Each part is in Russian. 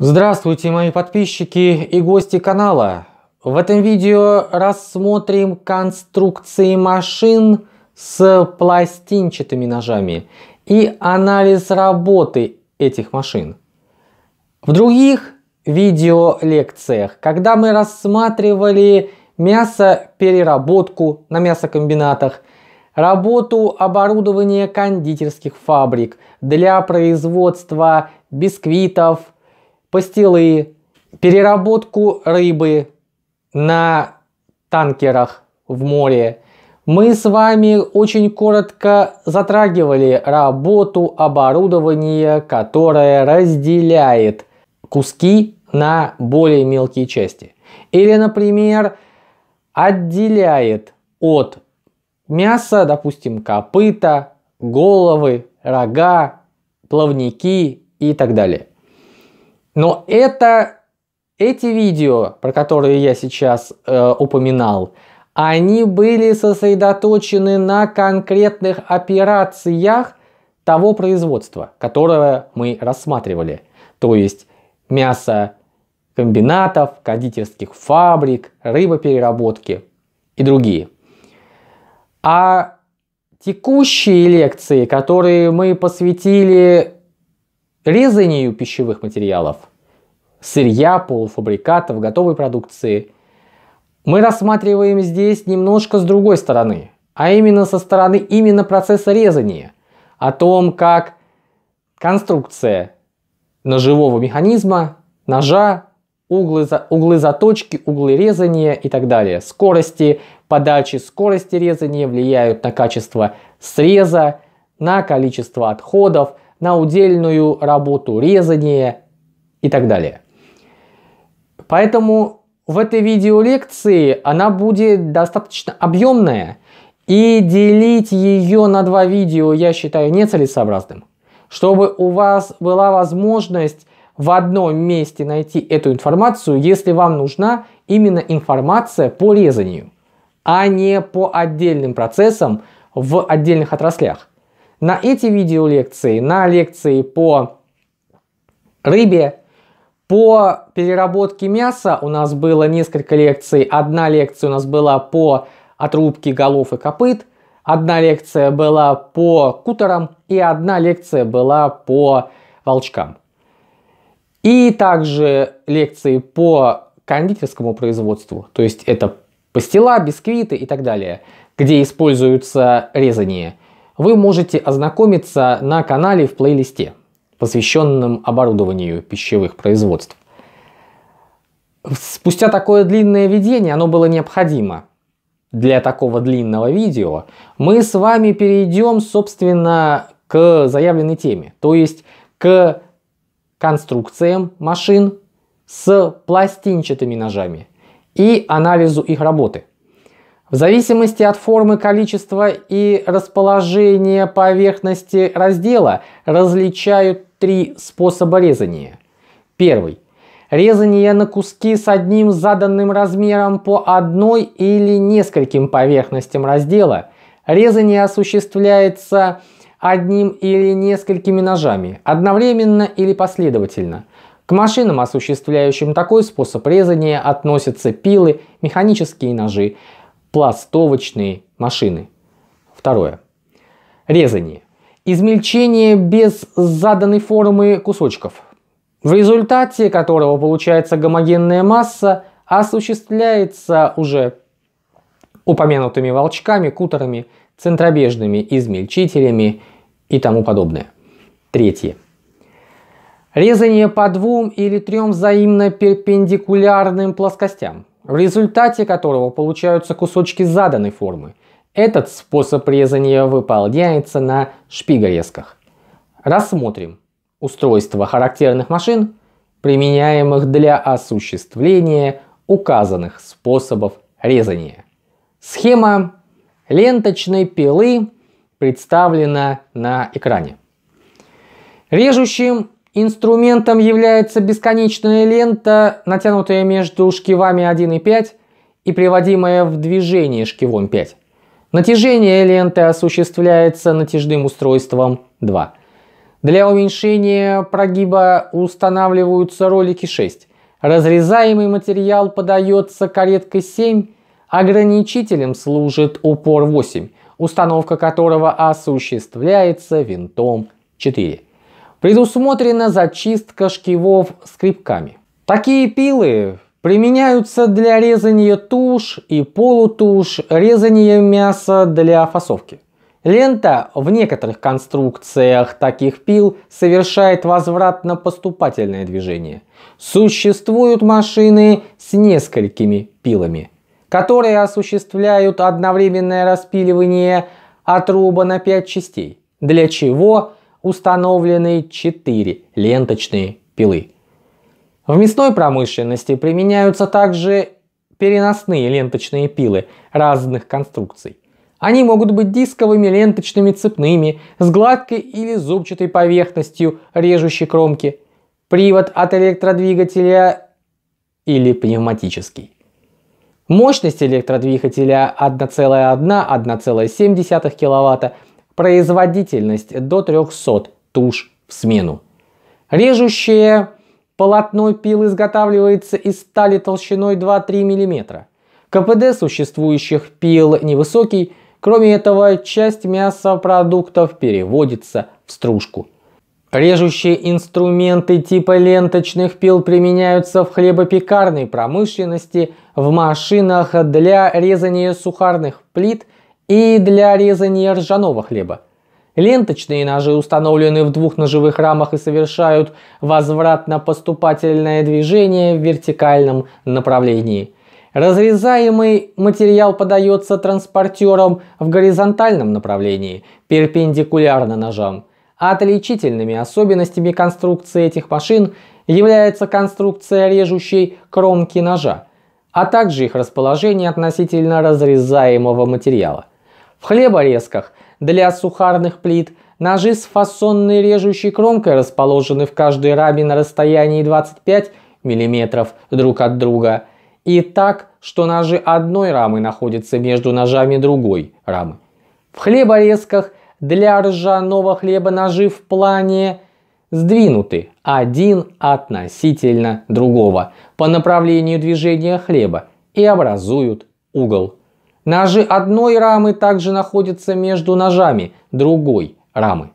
Здравствуйте, мои подписчики и гости канала. В этом видео рассмотрим конструкции машин с пластинчатыми ножами и анализ работы этих машин. В других видеолекциях, когда мы рассматривали мясопереработку на мясокомбинатах, работу оборудования кондитерских фабрик для производства бисквитов – пастилы, переработку рыбы на танкерах в море. Мы с вами очень коротко затрагивали работу оборудования, которое разделяет куски на более мелкие части. Или, например, отделяет от мяса, допустим, копыта, головы, рога, плавники и так далее. Но это, эти видео, про которые я сейчас э, упоминал, они были сосредоточены на конкретных операциях того производства, которое мы рассматривали. То есть мясо комбинатов, кондитерских фабрик, рыбопереработки и другие. А текущие лекции, которые мы посвятили резанию пищевых материалов, сырья, полуфабрикатов, готовой продукции, мы рассматриваем здесь немножко с другой стороны, а именно со стороны именно процесса резания, о том, как конструкция ножевого механизма, ножа, углы, за, углы заточки, углы резания и так далее, скорости подачи, скорости резания влияют на качество среза, на количество отходов – на удельную работу, резание и так далее. Поэтому в этой видеолекции она будет достаточно объемная, и делить ее на два видео я считаю нецелесообразным. Чтобы у вас была возможность в одном месте найти эту информацию, если вам нужна именно информация по резанию, а не по отдельным процессам в отдельных отраслях на эти видео лекции, на лекции по рыбе, по переработке мяса у нас было несколько лекций. Одна лекция у нас была по отрубке голов и копыт, одна лекция была по кутерам и одна лекция была по волчкам. И также лекции по кондитерскому производству, то есть это пастила, бисквиты и так далее, где используются резания – вы можете ознакомиться на канале в плейлисте, посвященном оборудованию пищевых производств. Спустя такое длинное видение, оно было необходимо для такого длинного видео, мы с вами перейдем, собственно, к заявленной теме, то есть к конструкциям машин с пластинчатыми ножами и анализу их работы – в зависимости от формы, количества и расположения поверхности раздела различают три способа резания. Первый. Резание на куски с одним заданным размером по одной или нескольким поверхностям раздела. Резание осуществляется одним или несколькими ножами, одновременно или последовательно. К машинам, осуществляющим такой способ резания, относятся пилы, механические ножи, пластовочные машины. Второе. Резание. Измельчение без заданной формы кусочков, в результате которого получается гомогенная масса, осуществляется уже упомянутыми волчками, кутерами, центробежными измельчителями и тому подобное. Третье. Резание по двум или трем взаимно перпендикулярным плоскостям – в результате которого получаются кусочки заданной формы. Этот способ резания выполняется на шпигорезках. Рассмотрим устройство характерных машин, применяемых для осуществления указанных способов резания. Схема ленточной пилы представлена на экране. Режущим Инструментом является бесконечная лента, натянутая между шкивами 1 и 5 и приводимая в движение шкивом 5. Натяжение ленты осуществляется натяжным устройством 2. Для уменьшения прогиба устанавливаются ролики 6. Разрезаемый материал подается кареткой 7, ограничителем служит упор 8, установка которого осуществляется винтом 4 предусмотрена зачистка шкивов скрипками. Такие пилы применяются для резания туш и полутуш, резания мяса для фасовки. Лента в некоторых конструкциях таких пил совершает возвратно-поступательное движение. Существуют машины с несколькими пилами, которые осуществляют одновременное распиливание отруба на 5 частей, для чего установлены 4 ленточные пилы. В мясной промышленности применяются также переносные ленточные пилы разных конструкций. Они могут быть дисковыми, ленточными, цепными, с гладкой или зубчатой поверхностью режущей кромки, привод от электродвигателя или пневматический. Мощность электродвигателя 1,1-1,7 кВт, Производительность до 300 туш в смену. Режущее полотно пил изготавливается из стали толщиной 2-3 мм. КПД существующих пил невысокий, кроме этого часть мясопродуктов переводится в стружку. Режущие инструменты типа ленточных пил применяются в хлебопекарной промышленности, в машинах для резания сухарных плит и для резания ржаного хлеба. Ленточные ножи установлены в двух ножевых рамах и совершают возвратно-поступательное движение в вертикальном направлении. Разрезаемый материал подается транспортером в горизонтальном направлении, перпендикулярно ножам. Отличительными особенностями конструкции этих машин является конструкция режущей кромки ножа, а также их расположение относительно разрезаемого материала в хлеборезках для сухарных плит, ножи с фасонной режущей кромкой расположены в каждой раме на расстоянии 25 мм друг от друга и так, что ножи одной рамы находятся между ножами другой рамы. В хлеборезках для ржаного хлеба ножи в плане сдвинуты один относительно другого по направлению движения хлеба и образуют угол. Ножи одной рамы также находятся между ножами другой рамы.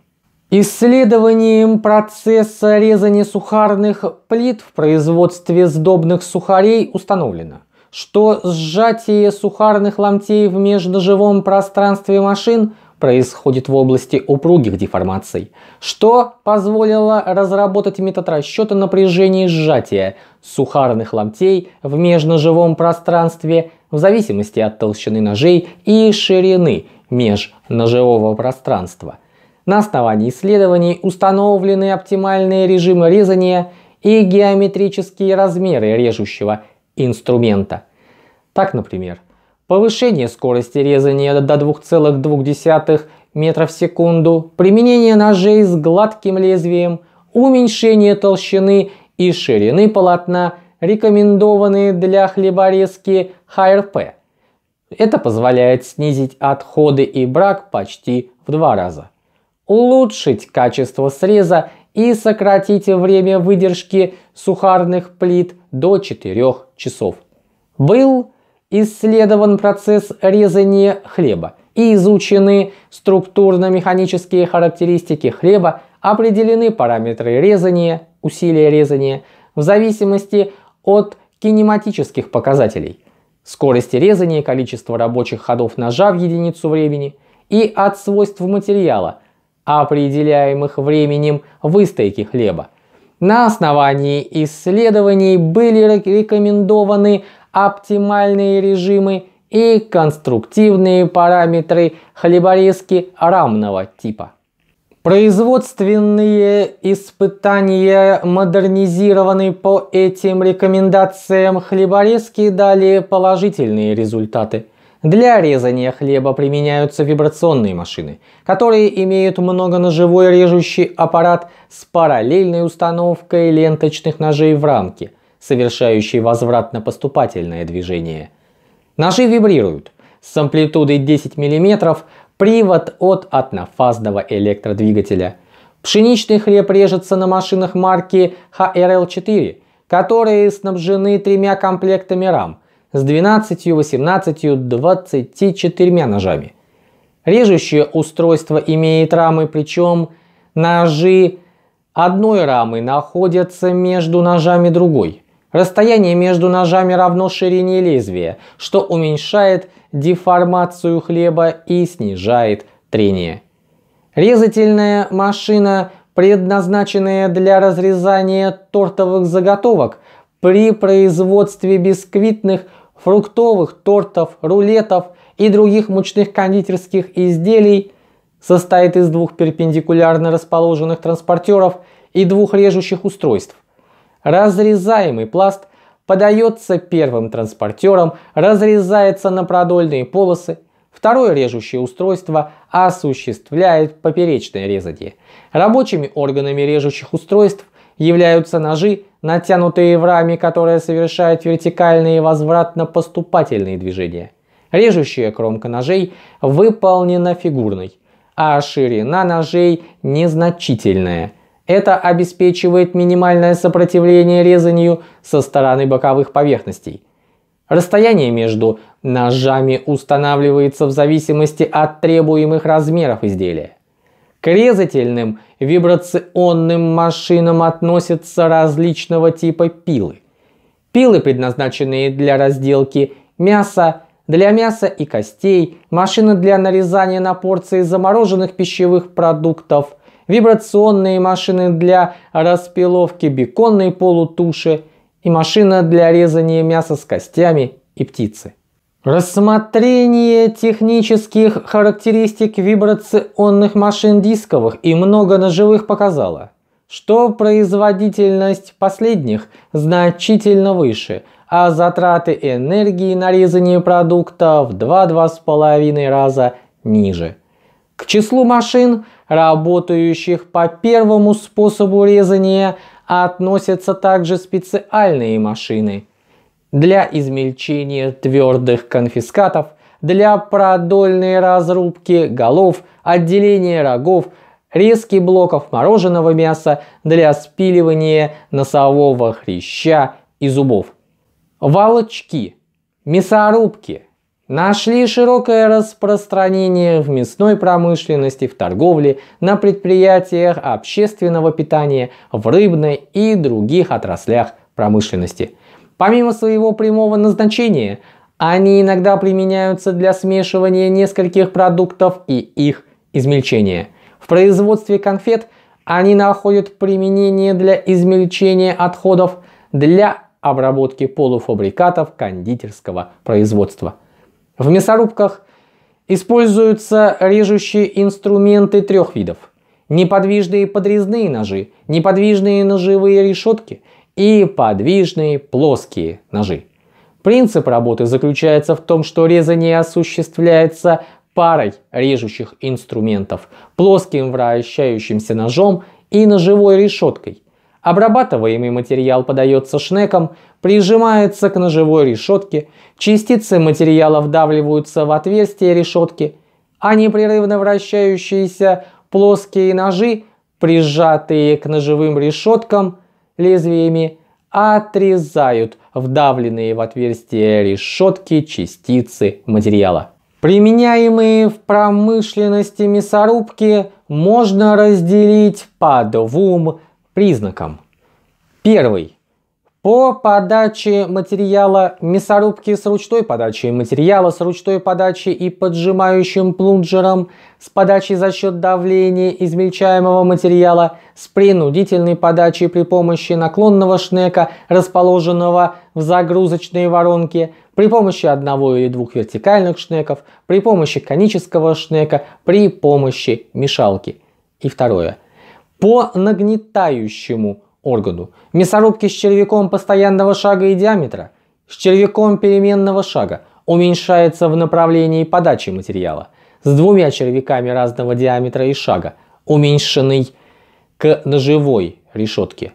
Исследованием процесса резания сухарных плит в производстве сдобных сухарей установлено, что сжатие сухарных ломтей в междоживом пространстве машин происходит в области упругих деформаций, что позволило разработать метод расчета напряжения сжатия сухарных ломтей в межножевом пространстве в зависимости от толщины ножей и ширины межножевого пространства. На основании исследований установлены оптимальные режимы резания и геометрические размеры режущего инструмента. Так, например, повышение скорости резания до 2,2 метра в секунду, применение ножей с гладким лезвием, уменьшение толщины и ширины полотна, рекомендованные для хлеборезки ХРП. Это позволяет снизить отходы и брак почти в два раза. Улучшить качество среза и сократить время выдержки сухарных плит до 4 часов. Был исследован процесс резания хлеба и изучены структурно-механические характеристики хлеба, определены параметры резания, усилия резания в зависимости от кинематических показателей – скорости резания, количество рабочих ходов ножа в единицу времени и от свойств материала, определяемых временем выстойки хлеба. На основании исследований были рекомендованы оптимальные режимы и конструктивные параметры хлеборезки рамного типа. Производственные испытания, модернизированные по этим рекомендациям хлеборезки, дали положительные результаты. Для резания хлеба применяются вибрационные машины, которые имеют многоножевой режущий аппарат с параллельной установкой ленточных ножей в рамке, совершающий возвратно-поступательное движение. Ножи вибрируют с амплитудой 10 мм привод от однофазного электродвигателя. Пшеничный хлеб режется на машинах марки HRL4, которые снабжены тремя комплектами рам с 12, 18, 24 ножами. Режущее устройство имеет рамы, причем ножи одной рамы находятся между ножами другой. Расстояние между ножами равно ширине лезвия, что уменьшает деформацию хлеба и снижает трение. Резательная машина, предназначенная для разрезания тортовых заготовок, при производстве бисквитных, фруктовых тортов, рулетов и других мучных кондитерских изделий состоит из двух перпендикулярно расположенных транспортеров и двух режущих устройств – Разрезаемый пласт подается первым транспортером, разрезается на продольные полосы. Второе режущее устройство осуществляет поперечное резание. Рабочими органами режущих устройств являются ножи, натянутые в раме, которые совершают вертикальные и возвратно-поступательные движения. Режущая кромка ножей выполнена фигурной, а ширина ножей незначительная – это обеспечивает минимальное сопротивление резанию со стороны боковых поверхностей. Расстояние между ножами устанавливается в зависимости от требуемых размеров изделия. К резательным вибрационным машинам относятся различного типа пилы. Пилы, предназначенные для разделки мяса, для мяса и костей, машины для нарезания на порции замороженных пищевых продуктов, вибрационные машины для распиловки беконной полутуши и машина для резания мяса с костями и птицы. Рассмотрение технических характеристик вибрационных машин дисковых и многоножевых показало, что производительность последних значительно выше, а затраты энергии на резание продукта в 2-2,5 раза ниже. К числу машин – работающих по первому способу резания относятся также специальные машины для измельчения твердых конфискатов, для продольной разрубки голов, отделения рогов, резки блоков мороженого мяса, для спиливания носового хряща и зубов. Волочки, мясорубки – нашли широкое распространение в мясной промышленности, в торговле, на предприятиях общественного питания, в рыбной и других отраслях промышленности. Помимо своего прямого назначения, они иногда применяются для смешивания нескольких продуктов и их измельчения. В производстве конфет они находят применение для измельчения отходов для обработки полуфабрикатов кондитерского производства – в мясорубках используются режущие инструменты трех видов. Неподвижные подрезные ножи, неподвижные ножевые решетки и подвижные плоские ножи. Принцип работы заключается в том, что резание осуществляется парой режущих инструментов, плоским вращающимся ножом и ножевой решеткой – Обрабатываемый материал подается шнеком, прижимается к ножевой решетке, частицы материала вдавливаются в отверстие решетки, а непрерывно вращающиеся плоские ножи, прижатые к ножевым решеткам лезвиями, отрезают вдавленные в отверстие решетки частицы материала. Применяемые в промышленности мясорубки можно разделить по двум признакам. Первый. По подаче материала мясорубки с ручной подачей, материала с ручной подачей и поджимающим плунжером, с подачей за счет давления измельчаемого материала, с принудительной подачей при помощи наклонного шнека, расположенного в загрузочной воронке, при помощи одного или двух вертикальных шнеков, при помощи конического шнека, при помощи мешалки. И второе – по нагнетающему органу. Мясорубки с червяком постоянного шага и диаметра, с червяком переменного шага уменьшается в направлении подачи материала, с двумя червяками разного диаметра и шага, уменьшенный к ножевой решетке.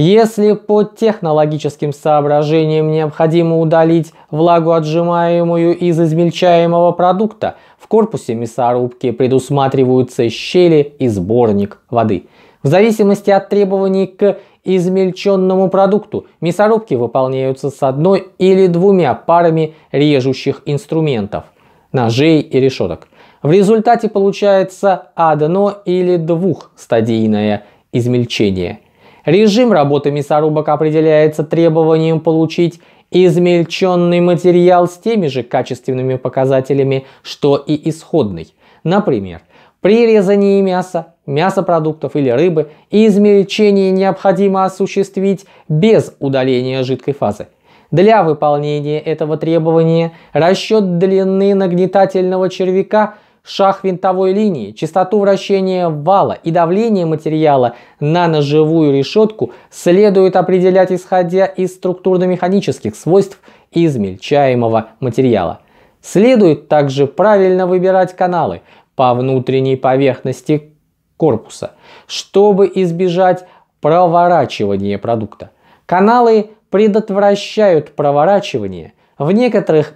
Если по технологическим соображениям необходимо удалить влагу, отжимаемую из измельчаемого продукта, в корпусе мясорубки предусматриваются щели и сборник воды. В зависимости от требований к измельченному продукту мясорубки выполняются с одной или двумя парами режущих инструментов – ножей и решеток. В результате получается одно или двухстадийное измельчение – Режим работы мясорубок определяется требованием получить измельченный материал с теми же качественными показателями, что и исходный. Например, при резании мяса, мясопродуктов или рыбы измельчение необходимо осуществить без удаления жидкой фазы. Для выполнения этого требования расчет длины нагнетательного червяка – шаг винтовой линии, частоту вращения вала и давление материала на ножевую решетку следует определять исходя из структурно-механических свойств измельчаемого материала. Следует также правильно выбирать каналы по внутренней поверхности корпуса, чтобы избежать проворачивания продукта. Каналы предотвращают проворачивание. В некоторых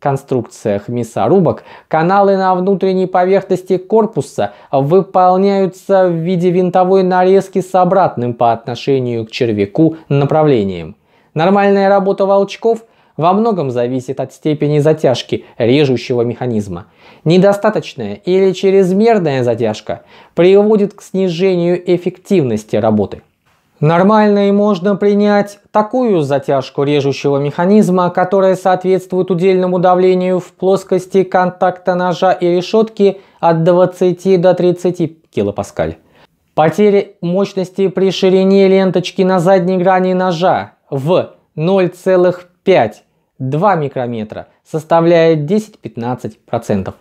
конструкциях мясорубок каналы на внутренней поверхности корпуса выполняются в виде винтовой нарезки с обратным по отношению к червяку направлением. Нормальная работа волчков во многом зависит от степени затяжки режущего механизма. Недостаточная или чрезмерная затяжка приводит к снижению эффективности работы. Нормально и можно принять такую затяжку режущего механизма, которая соответствует удельному давлению в плоскости контакта ножа и решетки от 20 до 30 кПа. Потери мощности при ширине ленточки на задней грани ножа в 0,5-2 микрометра составляет 10-15%.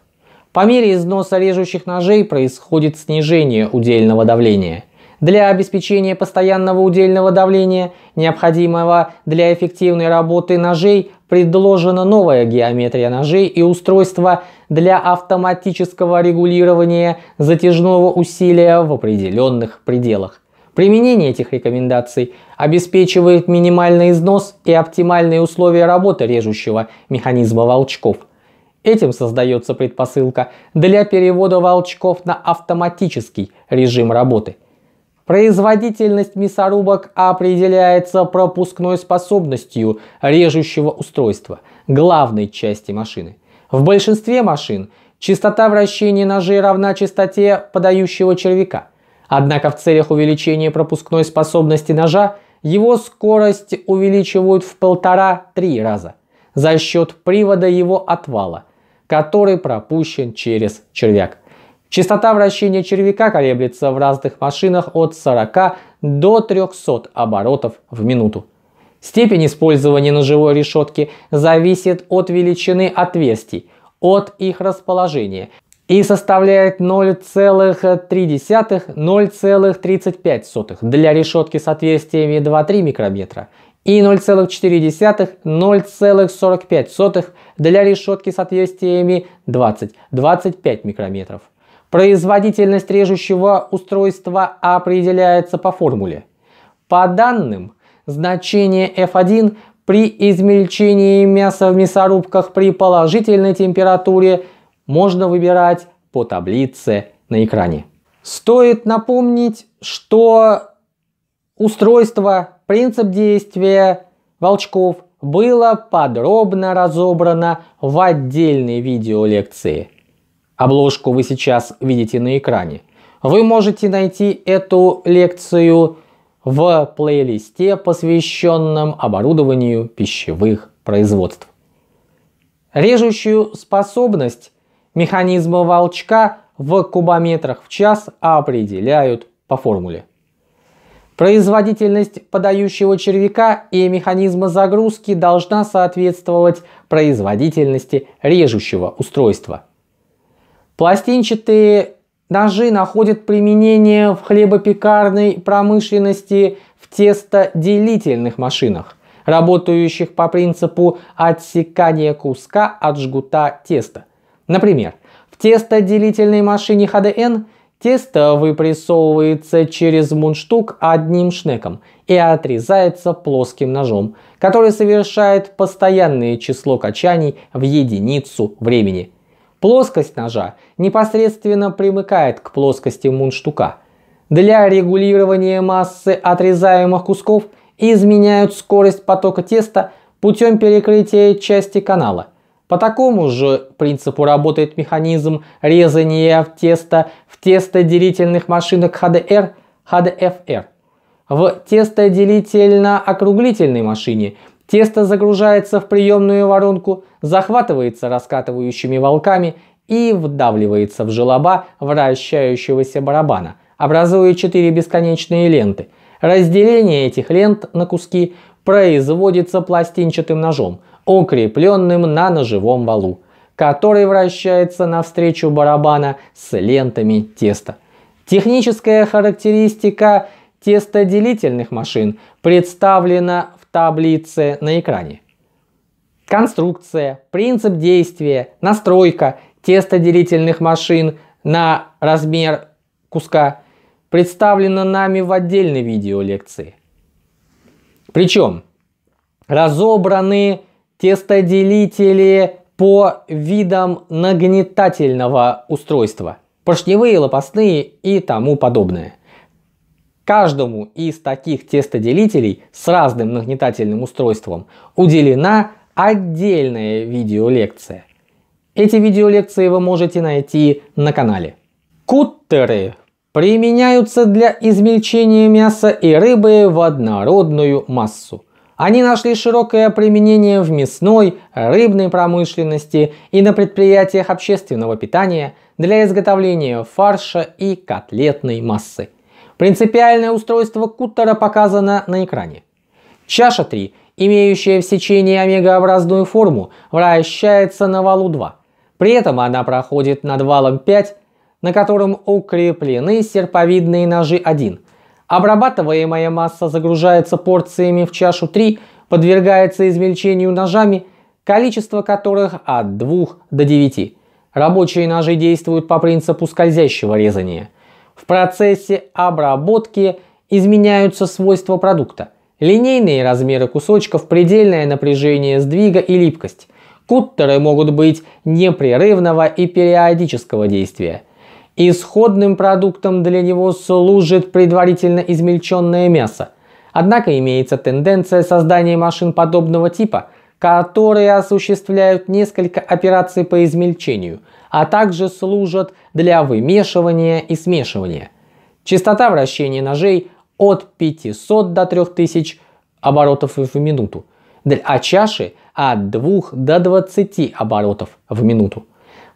По мере износа режущих ножей происходит снижение удельного давления. Для обеспечения постоянного удельного давления, необходимого для эффективной работы ножей, предложена новая геометрия ножей и устройство для автоматического регулирования затяжного усилия в определенных пределах. Применение этих рекомендаций обеспечивает минимальный износ и оптимальные условия работы режущего механизма волчков. Этим создается предпосылка для перевода волчков на автоматический режим работы – Производительность мясорубок определяется пропускной способностью режущего устройства, главной части машины. В большинстве машин частота вращения ножей равна частоте подающего червяка. Однако в целях увеличения пропускной способности ножа его скорость увеличивают в полтора-три раза за счет привода его отвала, который пропущен через червяк. Частота вращения червяка колеблется в разных машинах от 40 до 300 оборотов в минуту. Степень использования ножевой решетки зависит от величины отверстий, от их расположения и составляет 0,3-0,35 для решетки с отверстиями 2-3 микрометра и 0,4-0,45 для решетки с отверстиями 20-25 микрометров. Производительность режущего устройства определяется по формуле. По данным, значение F1 при измельчении мяса в мясорубках при положительной температуре можно выбирать по таблице на экране. Стоит напомнить, что устройство, принцип действия волчков было подробно разобрано в отдельной видеолекции. Обложку вы сейчас видите на экране. Вы можете найти эту лекцию в плейлисте, посвященном оборудованию пищевых производств. Режущую способность механизма волчка в кубометрах в час определяют по формуле. Производительность подающего червяка и механизма загрузки должна соответствовать производительности режущего устройства – Пластинчатые ножи находят применение в хлебопекарной промышленности в тестоделительных машинах, работающих по принципу отсекания куска от жгута теста. Например, в тестоделительной машине ХДН тесто выпрессовывается через мундштук одним шнеком и отрезается плоским ножом, который совершает постоянное число качаний в единицу времени – Плоскость ножа непосредственно примыкает к плоскости мундштука. Для регулирования массы отрезаемых кусков изменяют скорость потока теста путем перекрытия части канала. По такому же принципу работает механизм резания теста в тестоделительных машинах HDR, HDFR. В тестоделительно-округлительной машине Тесто загружается в приемную воронку, захватывается раскатывающими волками и вдавливается в желоба вращающегося барабана, образуя четыре бесконечные ленты. Разделение этих лент на куски производится пластинчатым ножом, укрепленным на ножевом валу, который вращается навстречу барабана с лентами теста. Техническая характеристика тестоделительных машин представлена таблице на экране. Конструкция, принцип действия, настройка тестоделительных машин на размер куска представлена нами в отдельной видеолекции. Причем разобраны тестоделители по видам нагнетательного устройства, поршневые, лопастные и тому подобное. Каждому из таких тестоделителей с разным нагнетательным устройством уделена отдельная видеолекция. Эти видеолекции вы можете найти на канале. Куттеры применяются для измельчения мяса и рыбы в однородную массу. Они нашли широкое применение в мясной, рыбной промышленности и на предприятиях общественного питания для изготовления фарша и котлетной массы. Принципиальное устройство куттера показано на экране. Чаша 3, имеющая в сечении омегообразную форму, вращается на валу 2. При этом она проходит над валом 5, на котором укреплены серповидные ножи 1. Обрабатываемая масса загружается порциями в чашу 3, подвергается измельчению ножами, количество которых от 2 до 9. Рабочие ножи действуют по принципу скользящего резания – в процессе обработки изменяются свойства продукта. Линейные размеры кусочков, предельное напряжение сдвига и липкость. Куттеры могут быть непрерывного и периодического действия. Исходным продуктом для него служит предварительно измельченное мясо. Однако имеется тенденция создания машин подобного типа, которые осуществляют несколько операций по измельчению – а также служат для вымешивания и смешивания. Частота вращения ножей от 500 до 3000 оборотов в минуту, а чаши от 2 до 20 оборотов в минуту.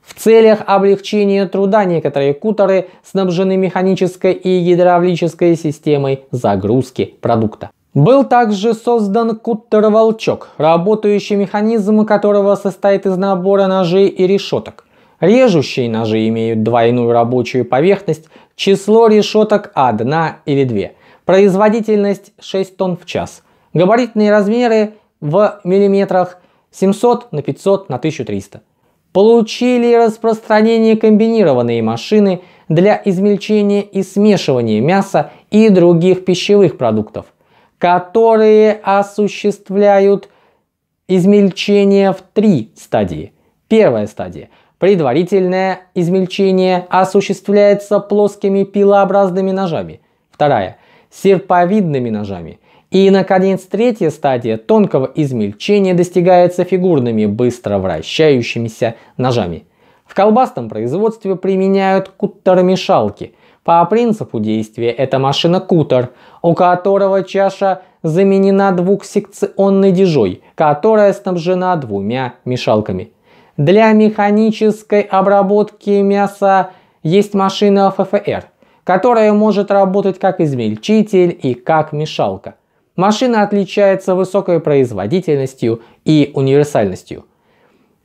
В целях облегчения труда некоторые кутеры снабжены механической и гидравлической системой загрузки продукта. Был также создан кутер-волчок, работающий механизм которого состоит из набора ножей и решеток. Режущие ножи имеют двойную рабочую поверхность, число решеток одна или две, производительность 6 тонн в час, габаритные размеры в миллиметрах 700 на 500 на 1300. Получили распространение комбинированные машины для измельчения и смешивания мяса и других пищевых продуктов, которые осуществляют измельчение в три стадии. Первая стадия – Предварительное измельчение осуществляется плоскими пилообразными ножами. Вторая – серповидными ножами. И, наконец, третья стадия тонкого измельчения достигается фигурными быстро вращающимися ножами. В колбасном производстве применяют куттер-мешалки. По принципу действия это машина-кутер, у которого чаша заменена двухсекционной дежой, которая снабжена двумя мешалками. Для механической обработки мяса есть машина ФФР, которая может работать как измельчитель и как мешалка. Машина отличается высокой производительностью и универсальностью.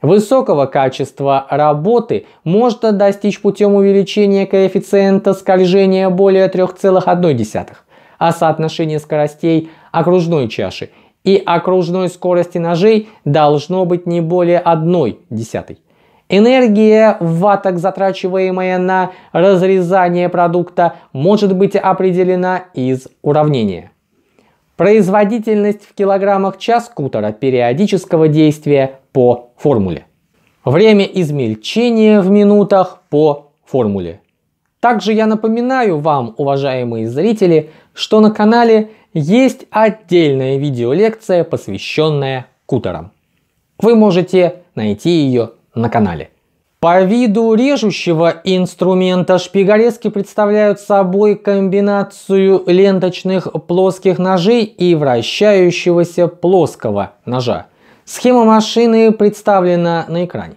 Высокого качества работы можно достичь путем увеличения коэффициента скольжения более 3,1, а соотношение скоростей окружной чаши и окружной скорости ножей должно быть не более 1 десятой. Энергия в ватах, затрачиваемая на разрезание продукта, может быть определена из уравнения. Производительность в килограммах час кутера периодического действия по формуле. Время измельчения в минутах по формуле. Также я напоминаю вам, уважаемые зрители, что на канале есть отдельная видеолекция, посвященная кутерам. Вы можете найти ее на канале. По виду режущего инструмента шпигарезки представляют собой комбинацию ленточных плоских ножей и вращающегося плоского ножа. Схема машины представлена на экране.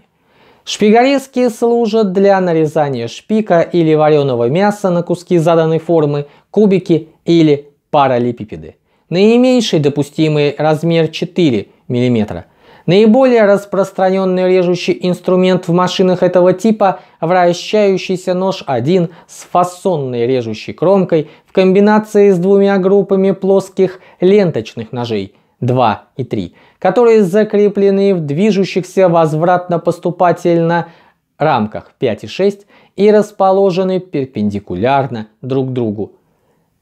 Шпигарезки служат для нарезания шпика или вареного мяса на куски заданной формы, кубики или паралипипеды. Наименьший допустимый размер 4 мм. Наиболее распространенный режущий инструмент в машинах этого типа – вращающийся нож 1 с фасонной режущей кромкой в комбинации с двумя группами плоских ленточных ножей 2 и 3, которые закреплены в движущихся возвратно-поступательно рамках 5 и 6 и расположены перпендикулярно друг другу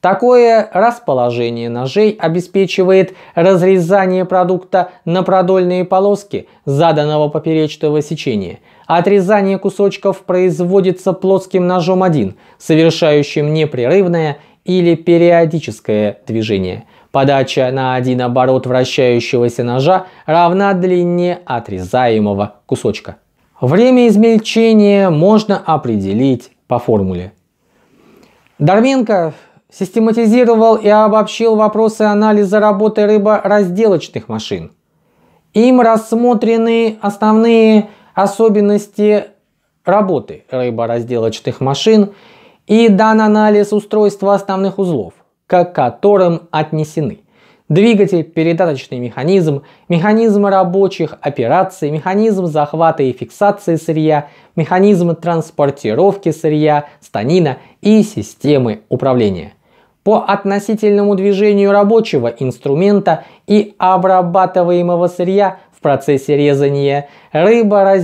Такое расположение ножей обеспечивает разрезание продукта на продольные полоски заданного поперечного сечения. Отрезание кусочков производится плоским ножом 1, совершающим непрерывное или периодическое движение. Подача на один оборот вращающегося ножа равна длине отрезаемого кусочка. Время измельчения можно определить по формуле. Дарменко систематизировал и обобщил вопросы анализа работы рыборазделочных машин. Им рассмотрены основные особенности работы рыборазделочных машин и дан анализ устройства основных узлов, к которым отнесены двигатель, передаточный механизм, механизм рабочих операций, механизм захвата и фиксации сырья, механизм транспортировки сырья, станина и системы управления по относительному движению рабочего инструмента и обрабатываемого сырья в процессе резания рыба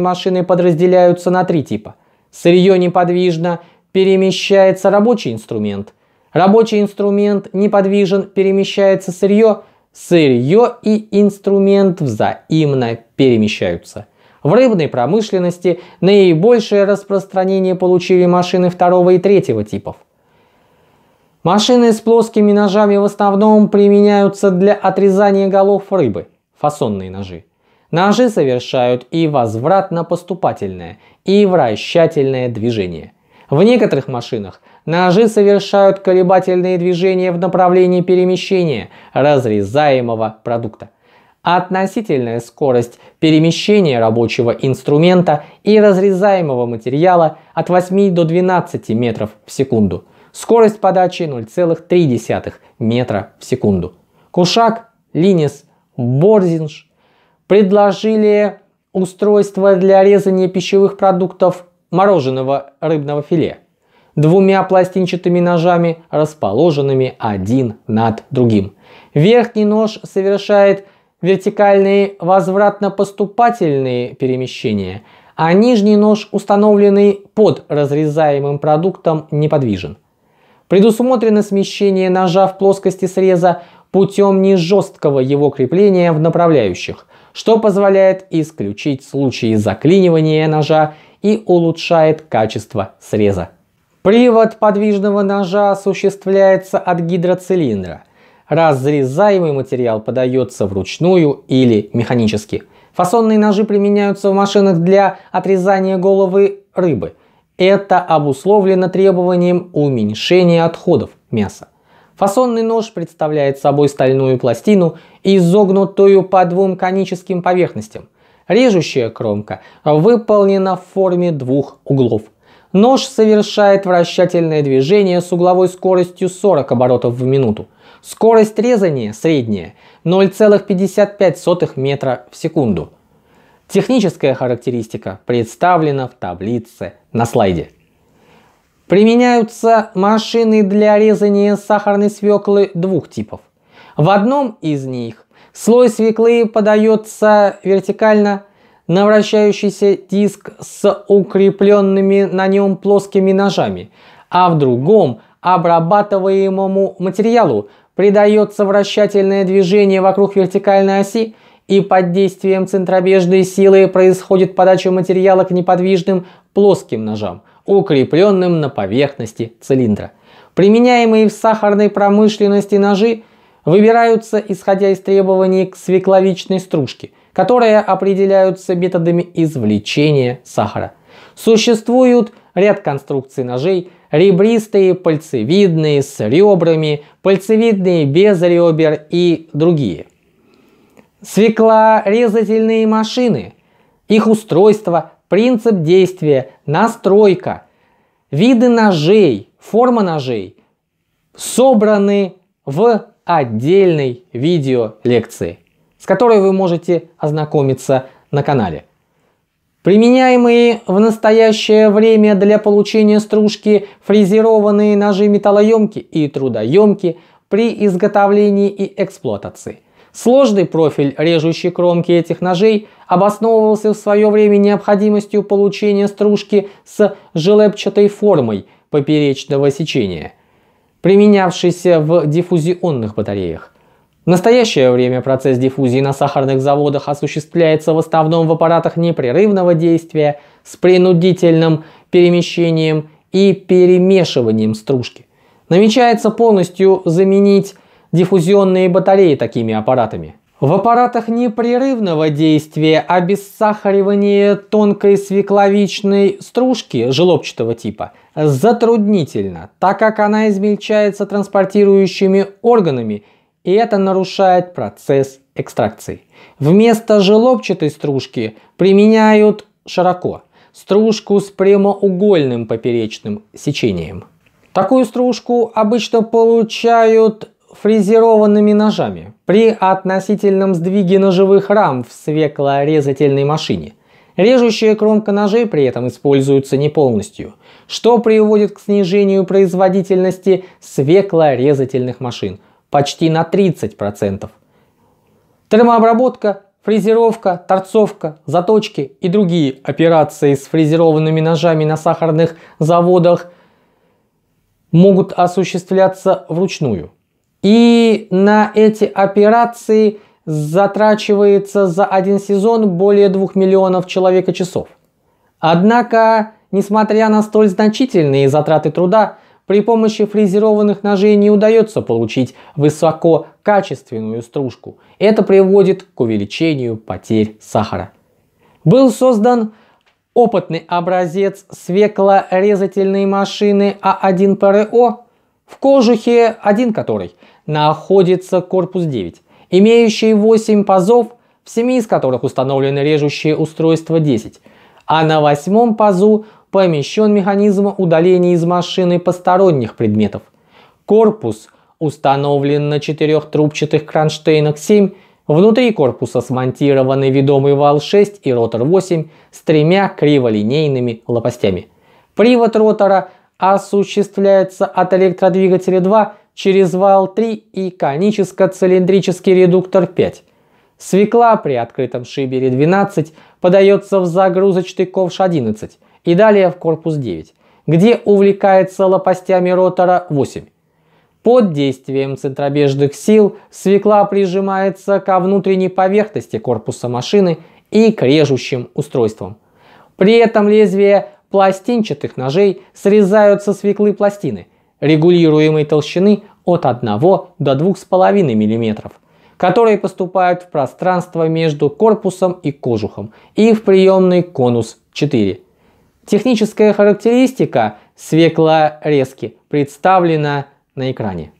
машины подразделяются на три типа. Сырье неподвижно, перемещается рабочий инструмент. Рабочий инструмент неподвижен, перемещается сырье. Сырье и инструмент взаимно перемещаются. В рыбной промышленности наибольшее распространение получили машины второго и третьего типов. Машины с плоскими ножами в основном применяются для отрезания голов рыбы, фасонные ножи. Ножи совершают и возвратно-поступательное, и вращательное движение. В некоторых машинах ножи совершают колебательные движения в направлении перемещения разрезаемого продукта. Относительная скорость перемещения рабочего инструмента и разрезаемого материала от 8 до 12 метров в секунду – Скорость подачи 0,3 метра в секунду. Кушак, Линис, Борзинж предложили устройство для резания пищевых продуктов мороженого рыбного филе двумя пластинчатыми ножами, расположенными один над другим. Верхний нож совершает вертикальные возвратно-поступательные перемещения, а нижний нож, установленный под разрезаемым продуктом, неподвижен. Предусмотрено смещение ножа в плоскости среза путем нежесткого его крепления в направляющих, что позволяет исключить случаи заклинивания ножа и улучшает качество среза. Привод подвижного ножа осуществляется от гидроцилиндра. Разрезаемый материал подается вручную или механически. Фасонные ножи применяются в машинах для отрезания головы рыбы – это обусловлено требованием уменьшения отходов мяса. Фасонный нож представляет собой стальную пластину, изогнутую по двум коническим поверхностям. Режущая кромка выполнена в форме двух углов. Нож совершает вращательное движение с угловой скоростью 40 оборотов в минуту. Скорость резания средняя 0,55 метра в секунду. Техническая характеристика представлена в таблице на слайде. Применяются машины для резания сахарной свеклы двух типов. В одном из них слой свеклы подается вертикально на вращающийся диск с укрепленными на нем плоскими ножами, а в другом обрабатываемому материалу придается вращательное движение вокруг вертикальной оси и под действием центробежной силы происходит подача материала к неподвижным плоским ножам, укрепленным на поверхности цилиндра. Применяемые в сахарной промышленности ножи выбираются исходя из требований к свекловичной стружке, которые определяются методами извлечения сахара. Существуют ряд конструкций ножей, ребристые, пальцевидные, с ребрами, пальцевидные без ребер и другие – свекла, резательные машины, их устройство, принцип действия, настройка, виды ножей, форма ножей собраны в отдельной видеолекции, с которой вы можете ознакомиться на канале. Применяемые в настоящее время для получения стружки фрезерованные ножи металлоемки и трудоемки при изготовлении и эксплуатации. Сложный профиль режущей кромки этих ножей обосновывался в свое время необходимостью получения стружки с желепчатой формой поперечного сечения, применявшейся в диффузионных батареях. В настоящее время процесс диффузии на сахарных заводах осуществляется в основном в аппаратах непрерывного действия с принудительным перемещением и перемешиванием стружки. Намечается полностью заменить диффузионные батареи такими аппаратами. В аппаратах непрерывного действия обессахаривание тонкой свекловичной стружки желобчатого типа затруднительно, так как она измельчается транспортирующими органами, и это нарушает процесс экстракции. Вместо желобчатой стружки применяют широко стружку с прямоугольным поперечным сечением. Такую стружку обычно получают фрезерованными ножами при относительном сдвиге ножевых рам в свеклорезательной машине. Режущая кромка ножей при этом используется не полностью, что приводит к снижению производительности свеклорезательных машин почти на 30%. Термообработка, фрезеровка, торцовка, заточки и другие операции с фрезерованными ножами на сахарных заводах – могут осуществляться вручную. И на эти операции затрачивается за один сезон более 2 миллионов человека-часов. Однако, несмотря на столь значительные затраты труда, при помощи фрезерованных ножей не удается получить высококачественную стружку. Это приводит к увеличению потерь сахара. Был создан опытный образец свеклорезательной машины А1ПРО, в кожухе один который – находится корпус 9, имеющий 8 пазов, в 7 из которых установлены режущие устройства 10, а на восьмом пазу помещен механизм удаления из машины посторонних предметов. Корпус установлен на четырех трубчатых кронштейнах 7, внутри корпуса смонтированы ведомый вал 6 и ротор 8 с тремя криволинейными лопастями. Привод ротора осуществляется от электродвигателя 2 через вал 3 и коническо-цилиндрический редуктор 5. Свекла при открытом шибере 12 подается в загрузочный ковш 11 и далее в корпус 9, где увлекается лопастями ротора 8. Под действием центробежных сил свекла прижимается ко внутренней поверхности корпуса машины и к режущим устройствам. При этом лезвия пластинчатых ножей срезают со свеклы пластины – регулируемой толщины от 1 до 2,5 мм, которые поступают в пространство между корпусом и кожухом и в приемный конус 4. Техническая характеристика свеклорезки представлена на экране.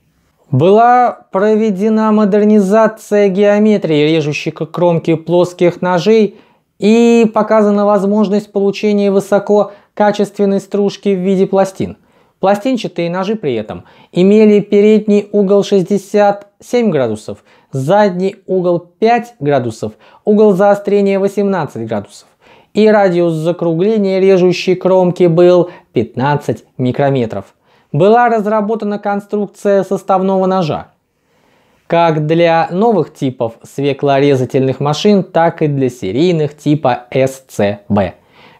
Была проведена модернизация геометрии режущей кромки плоских ножей и показана возможность получения высоко качественной стружки в виде пластин – Пластинчатые ножи при этом имели передний угол 67 градусов, задний угол 5 градусов, угол заострения 18 градусов и радиус закругления режущей кромки был 15 микрометров. Была разработана конструкция составного ножа. Как для новых типов свеклорезательных машин, так и для серийных типа СЦБ.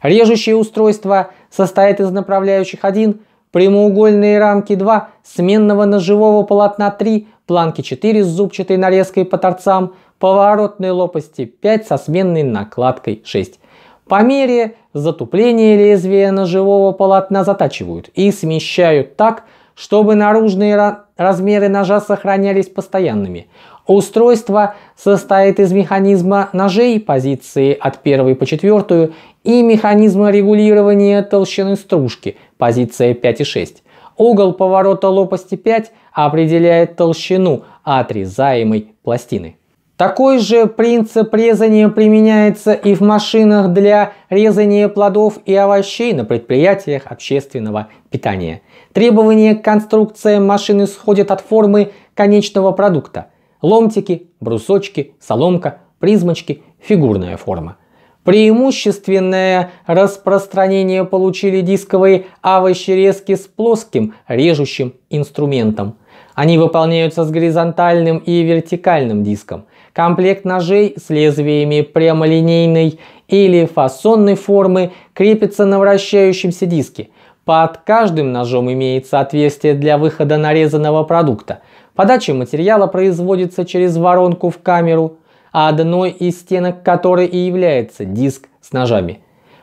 Режущее устройство состоит из направляющих 1, прямоугольные рамки 2, сменного ножевого полотна 3, планки 4 с зубчатой нарезкой по торцам, поворотные лопасти 5 со сменной накладкой 6. По мере затупления лезвия ножевого полотна затачивают и смещают так, чтобы наружные размеры ножа сохранялись постоянными. Устройство состоит из механизма ножей позиции от первой по четвертую и механизма регулирования толщины стружки позиция 5 и 6. Угол поворота лопасти 5 определяет толщину отрезаемой пластины. Такой же принцип резания применяется и в машинах для резания плодов и овощей на предприятиях общественного питания. Требования к конструкциям машины сходят от формы конечного продукта – Ломтики, брусочки, соломка, призмочки, фигурная форма. Преимущественное распространение получили дисковые овощерезки с плоским режущим инструментом. Они выполняются с горизонтальным и вертикальным диском. Комплект ножей с лезвиями прямолинейной или фасонной формы крепится на вращающемся диске. Под каждым ножом имеется отверстие для выхода нарезанного продукта – Подача материала производится через воронку в камеру, а одной из стенок которой и является диск с ножами.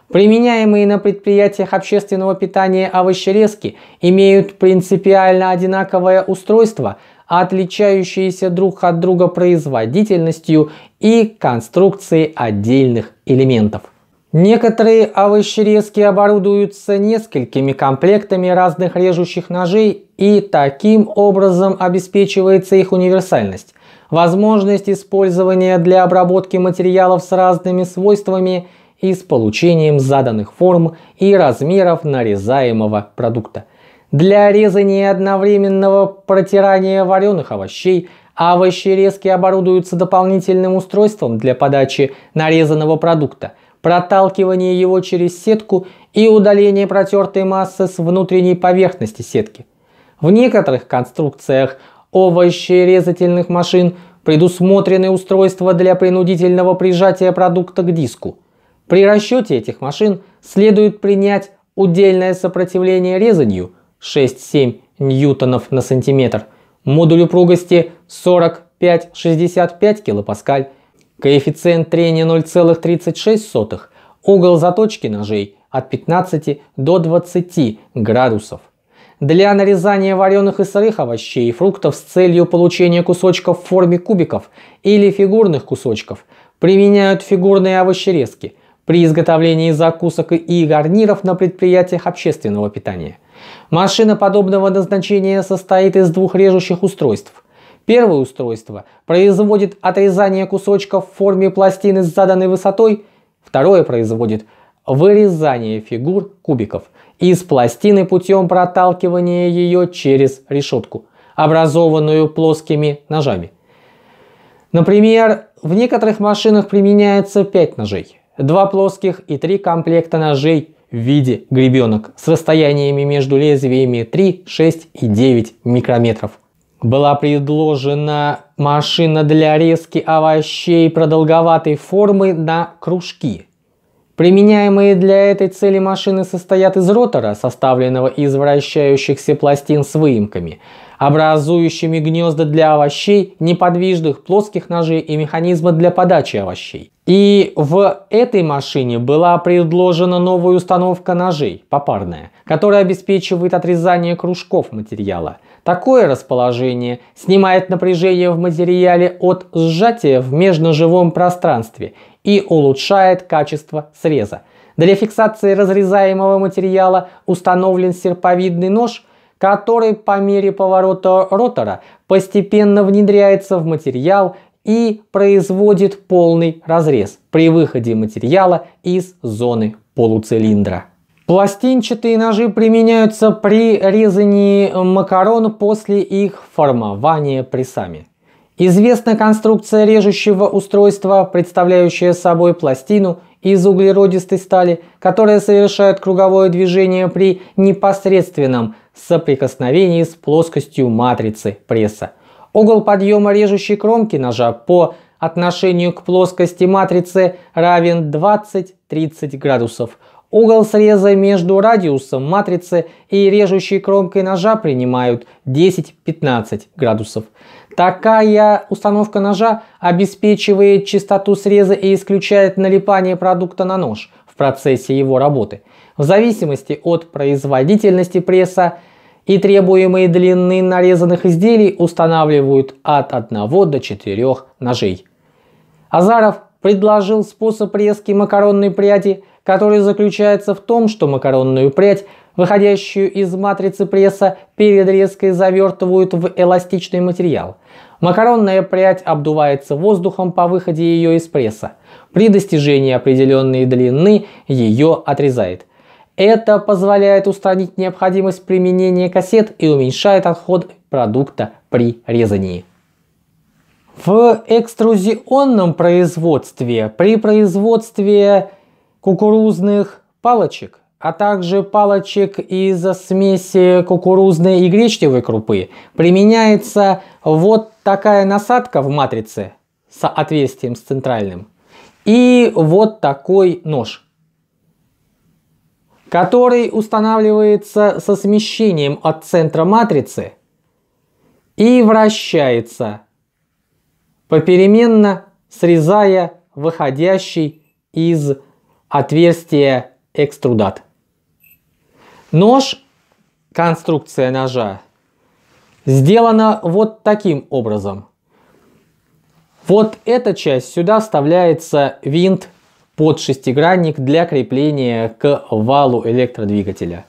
Применяемые на предприятиях общественного питания овощерезки имеют принципиально одинаковое устройство, отличающееся друг от друга производительностью и конструкцией отдельных элементов. Некоторые овощерезки оборудуются несколькими комплектами разных режущих ножей и таким образом обеспечивается их универсальность. Возможность использования для обработки материалов с разными свойствами и с получением заданных форм и размеров нарезаемого продукта. Для резания одновременного протирания вареных овощей овощерезки оборудуются дополнительным устройством для подачи нарезанного продукта – проталкивание его через сетку и удаление протертой массы с внутренней поверхности сетки. В некоторых конструкциях овощерезательных машин предусмотрены устройства для принудительного прижатия продукта к диску. При расчете этих машин следует принять удельное сопротивление резанью 6-7 ньютонов на сантиметр, модуль упругости 45-65 килопаскаль Коэффициент трения 0,36, угол заточки ножей от 15 до 20 градусов. Для нарезания вареных и сырых овощей и фруктов с целью получения кусочков в форме кубиков или фигурных кусочков применяют фигурные овощерезки при изготовлении закусок и гарниров на предприятиях общественного питания. Машина подобного назначения состоит из двух режущих устройств Первое устройство производит отрезание кусочков в форме пластины с заданной высотой, второе производит вырезание фигур кубиков из пластины путем проталкивания ее через решетку, образованную плоскими ножами. Например, в некоторых машинах применяется 5 ножей, 2 плоских и 3 комплекта ножей в виде гребенок с расстояниями между лезвиями 3, 6 и 9 микрометров была предложена машина для резки овощей продолговатой формы на кружки. Применяемые для этой цели машины состоят из ротора, составленного из вращающихся пластин с выемками, образующими гнезда для овощей, неподвижных плоских ножей и механизма для подачи овощей. И в этой машине была предложена новая установка ножей, попарная, которая обеспечивает отрезание кружков материала – Такое расположение снимает напряжение в материале от сжатия в межножевом пространстве и улучшает качество среза. Для фиксации разрезаемого материала установлен серповидный нож, который по мере поворота ротора постепенно внедряется в материал и производит полный разрез при выходе материала из зоны полуцилиндра. Пластинчатые ножи применяются при резании макарон после их формования прессами. Известна конструкция режущего устройства, представляющая собой пластину из углеродистой стали, которая совершает круговое движение при непосредственном соприкосновении с плоскостью матрицы пресса. Угол подъема режущей кромки ножа по отношению к плоскости матрицы равен 20-30 градусов – Угол среза между радиусом матрицы и режущей кромкой ножа принимают 10-15 градусов. Такая установка ножа обеспечивает чистоту среза и исключает налипание продукта на нож в процессе его работы. В зависимости от производительности пресса и требуемые длины нарезанных изделий устанавливают от 1 до 4 ножей. Азаров предложил способ резки макаронной пряди – который заключается в том, что макаронную прядь, выходящую из матрицы пресса, перед резкой завертывают в эластичный материал. Макаронная прядь обдувается воздухом по выходе ее из пресса. При достижении определенной длины ее отрезает. Это позволяет устранить необходимость применения кассет и уменьшает отход продукта при резании. В экструзионном производстве при производстве кукурузных палочек, а также палочек из смеси кукурузной и гречневой крупы применяется вот такая насадка в матрице с отверстием с центральным и вот такой нож который устанавливается со смещением от центра матрицы и вращается попеременно срезая выходящий из отверстие экструдат. Нож, конструкция ножа, сделана вот таким образом. Вот эта часть сюда вставляется винт под шестигранник для крепления к валу электродвигателя.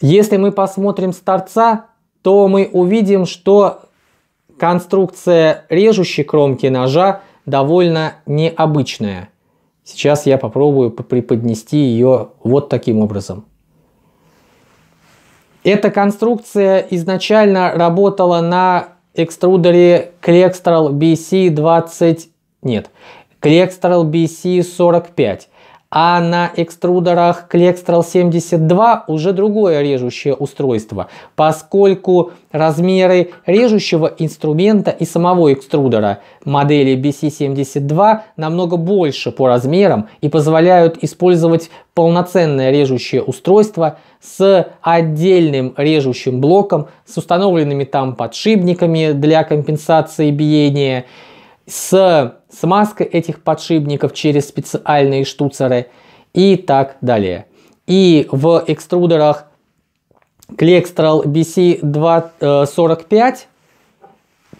Если мы посмотрим с торца, то мы увидим, что конструкция режущей кромки ножа довольно необычная. Сейчас я попробую преподнести ее вот таким образом. Эта конструкция изначально работала на экструдере Clextral BC 20... Нет, Clextral BC 45 а на экструдерах Клекстрал 72 уже другое режущее устройство, поскольку размеры режущего инструмента и самого экструдера модели BC72 намного больше по размерам и позволяют использовать полноценное режущее устройство с отдельным режущим блоком, с установленными там подшипниками для компенсации биения, с смазкой этих подшипников через специальные штуцеры и так далее. И в экструдерах Клекстрол BC245,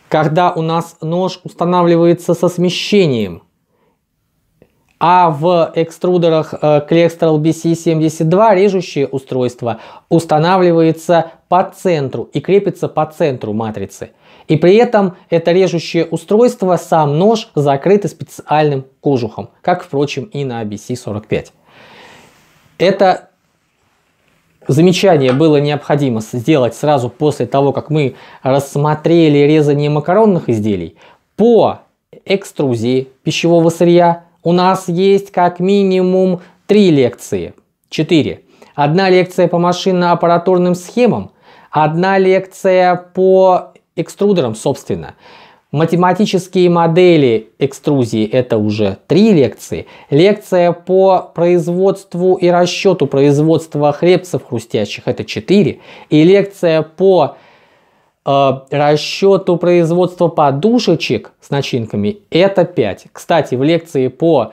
когда у нас нож устанавливается со смещением, а в экструдерах Клекстрол э, BC72 режущее устройство устанавливается по центру и крепится по центру матрицы – и при этом это режущее устройство, сам нож, закрыто специальным кожухом, как, впрочем, и на BC-45. Это замечание было необходимо сделать сразу после того, как мы рассмотрели резание макаронных изделий. По экструзии пищевого сырья у нас есть как минимум три лекции, четыре. Одна лекция по машинно-аппаратурным схемам, одна лекция по экструдером, собственно. Математические модели экструзии – это уже три лекции. Лекция по производству и расчету производства хлебцев хрустящих – это четыре, И лекция по э, расчету производства подушечек с начинками – это пять. Кстати, в лекции по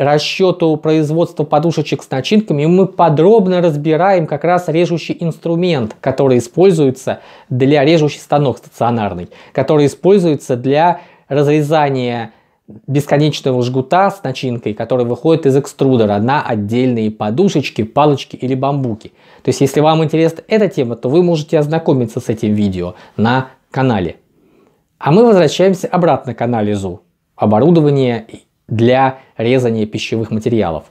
расчету производства подушечек с начинками мы подробно разбираем как раз режущий инструмент, который используется для режущий станок стационарный, который используется для разрезания бесконечного жгута с начинкой, который выходит из экструдера на отдельные подушечки, палочки или бамбуки. То есть, если вам интересна эта тема, то вы можете ознакомиться с этим видео на канале. А мы возвращаемся обратно к анализу оборудования для резания пищевых материалов.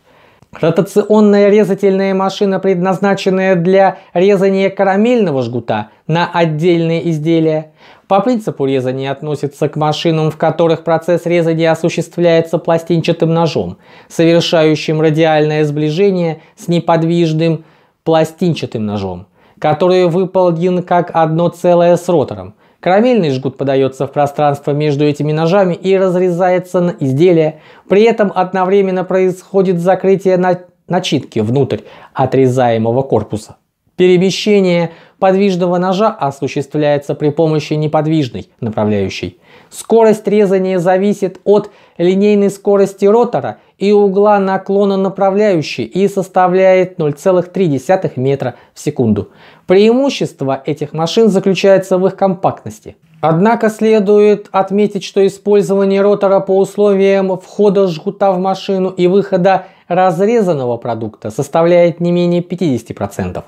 Ротационная резательная машина, предназначенная для резания карамельного жгута на отдельные изделия, по принципу резания относится к машинам, в которых процесс резания осуществляется пластинчатым ножом, совершающим радиальное сближение с неподвижным пластинчатым ножом, который выполнен как одно целое с ротором. Карамельный жгут подается в пространство между этими ножами и разрезается на изделие. При этом одновременно происходит закрытие на... начитки внутрь отрезаемого корпуса. Перемещение подвижного ножа осуществляется при помощи неподвижной направляющей. Скорость резания зависит от линейной скорости ротора и угла наклона направляющей и составляет 0,3 метра в секунду. Преимущество этих машин заключается в их компактности. Однако следует отметить, что использование ротора по условиям входа жгута в машину и выхода разрезанного продукта составляет не менее 50%.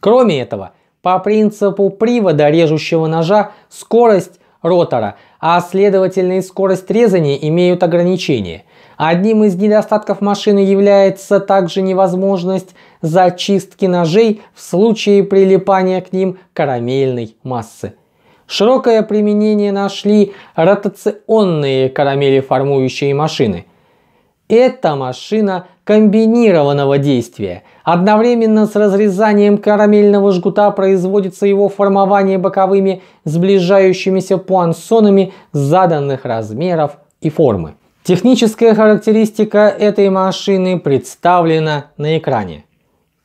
Кроме этого, по принципу привода режущего ножа скорость ротора, а следовательно и скорость резания имеют ограничения. Одним из недостатков машины является также невозможность зачистки ножей в случае прилипания к ним карамельной массы. Широкое применение нашли ротационные карамелеформующие машины. Эта машина комбинированного действия. Одновременно с разрезанием карамельного жгута производится его формование боковыми сближающимися пуансонами заданных размеров и формы. Техническая характеристика этой машины представлена на экране.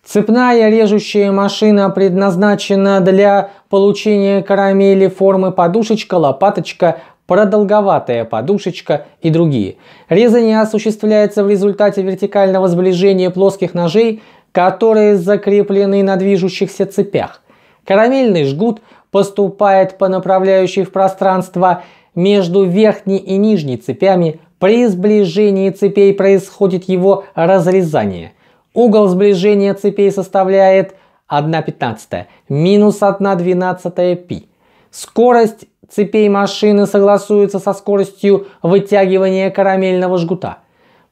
Цепная режущая машина предназначена для получения карамели формы подушечка, лопаточка, продолговатая подушечка и другие. Резание осуществляется в результате вертикального сближения плоских ножей, которые закреплены на движущихся цепях. Карамельный жгут поступает по направляющей в пространство между верхней и нижней цепями. При сближении цепей происходит его разрезание. Угол сближения цепей составляет 1,15 минус 1,12 π. Скорость цепей машины согласуется со скоростью вытягивания карамельного жгута.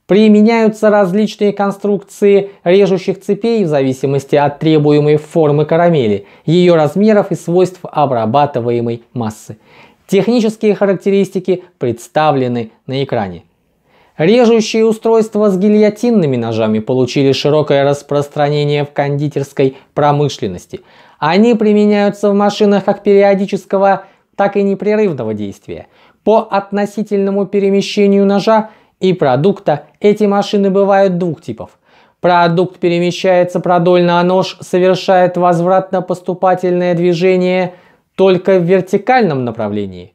Применяются различные конструкции режущих цепей в зависимости от требуемой формы карамели, ее размеров и свойств обрабатываемой массы. Технические характеристики представлены на экране. Режущие устройства с гильотинными ножами получили широкое распространение в кондитерской промышленности – они применяются в машинах как периодического, так и непрерывного действия. По относительному перемещению ножа и продукта эти машины бывают двух типов. Продукт перемещается продольно, а нож совершает возвратно-поступательное движение только в вертикальном направлении.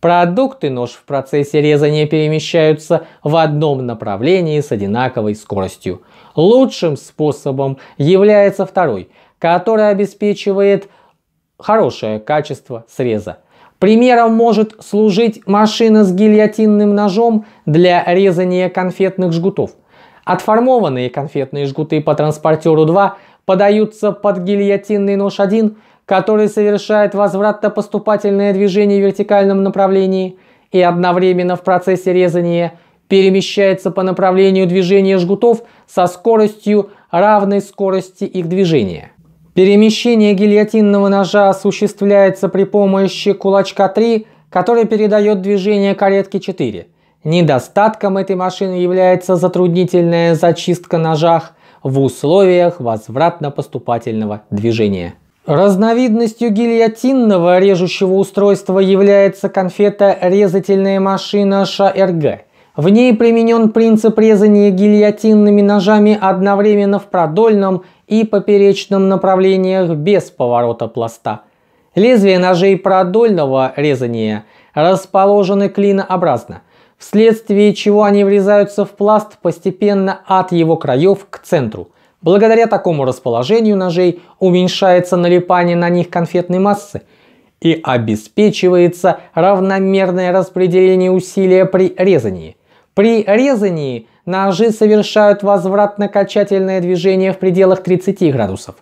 Продукт и нож в процессе резания перемещаются в одном направлении с одинаковой скоростью. Лучшим способом является второй – которая обеспечивает хорошее качество среза. Примером может служить машина с гильотинным ножом для резания конфетных жгутов. Отформованные конфетные жгуты по транспортеру 2 подаются под гильотинный нож 1, который совершает возвратно-поступательное движение в вертикальном направлении и одновременно в процессе резания перемещается по направлению движения жгутов со скоростью равной скорости их движения. Перемещение гильотинного ножа осуществляется при помощи кулачка 3, который передает движение каретки 4. Недостатком этой машины является затруднительная зачистка ножах в условиях возвратно-поступательного движения. Разновидностью гильотинного режущего устройства является конфета-резательная машина ШРГ. В ней применен принцип резания гильотинными ножами одновременно в продольном и поперечном направлениях без поворота пласта. Лезвия ножей продольного резания расположены клинообразно, вследствие чего они врезаются в пласт постепенно от его краев к центру. Благодаря такому расположению ножей уменьшается налипание на них конфетной массы, и обеспечивается равномерное распределение усилия при резании. При резании ножи совершают возвратно-качательное движение в пределах 30 градусов.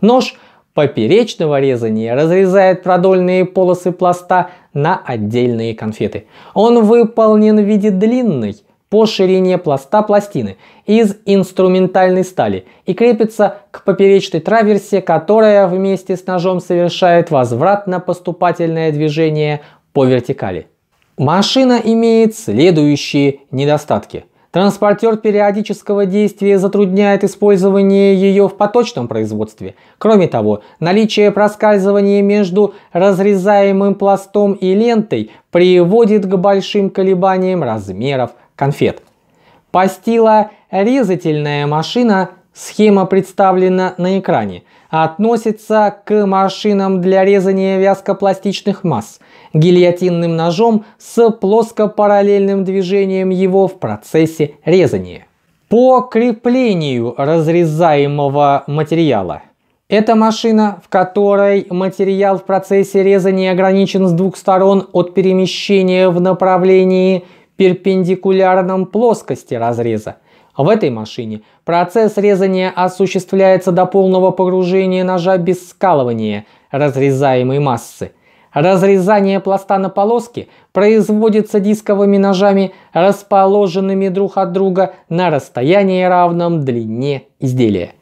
Нож поперечного резания разрезает продольные полосы пласта на отдельные конфеты. Он выполнен в виде длинной по ширине пласта пластины из инструментальной стали и крепится к поперечной траверсе, которая вместе с ножом совершает возвратно-поступательное движение по вертикали. Машина имеет следующие недостатки. Транспортер периодического действия затрудняет использование ее в поточном производстве. Кроме того, наличие проскальзывания между разрезаемым пластом и лентой приводит к большим колебаниям размеров конфет. Постила резательная машина, схема представлена на экране, относится к машинам для резания вязкопластичных масс – гильотинным ножом с плоскопараллельным движением его в процессе резания. По креплению разрезаемого материала. Это машина, в которой материал в процессе резания ограничен с двух сторон от перемещения в направлении перпендикулярном плоскости разреза. В этой машине процесс резания осуществляется до полного погружения ножа без скалывания разрезаемой массы – Разрезание пласта на полоски производится дисковыми ножами, расположенными друг от друга на расстоянии равном длине изделия.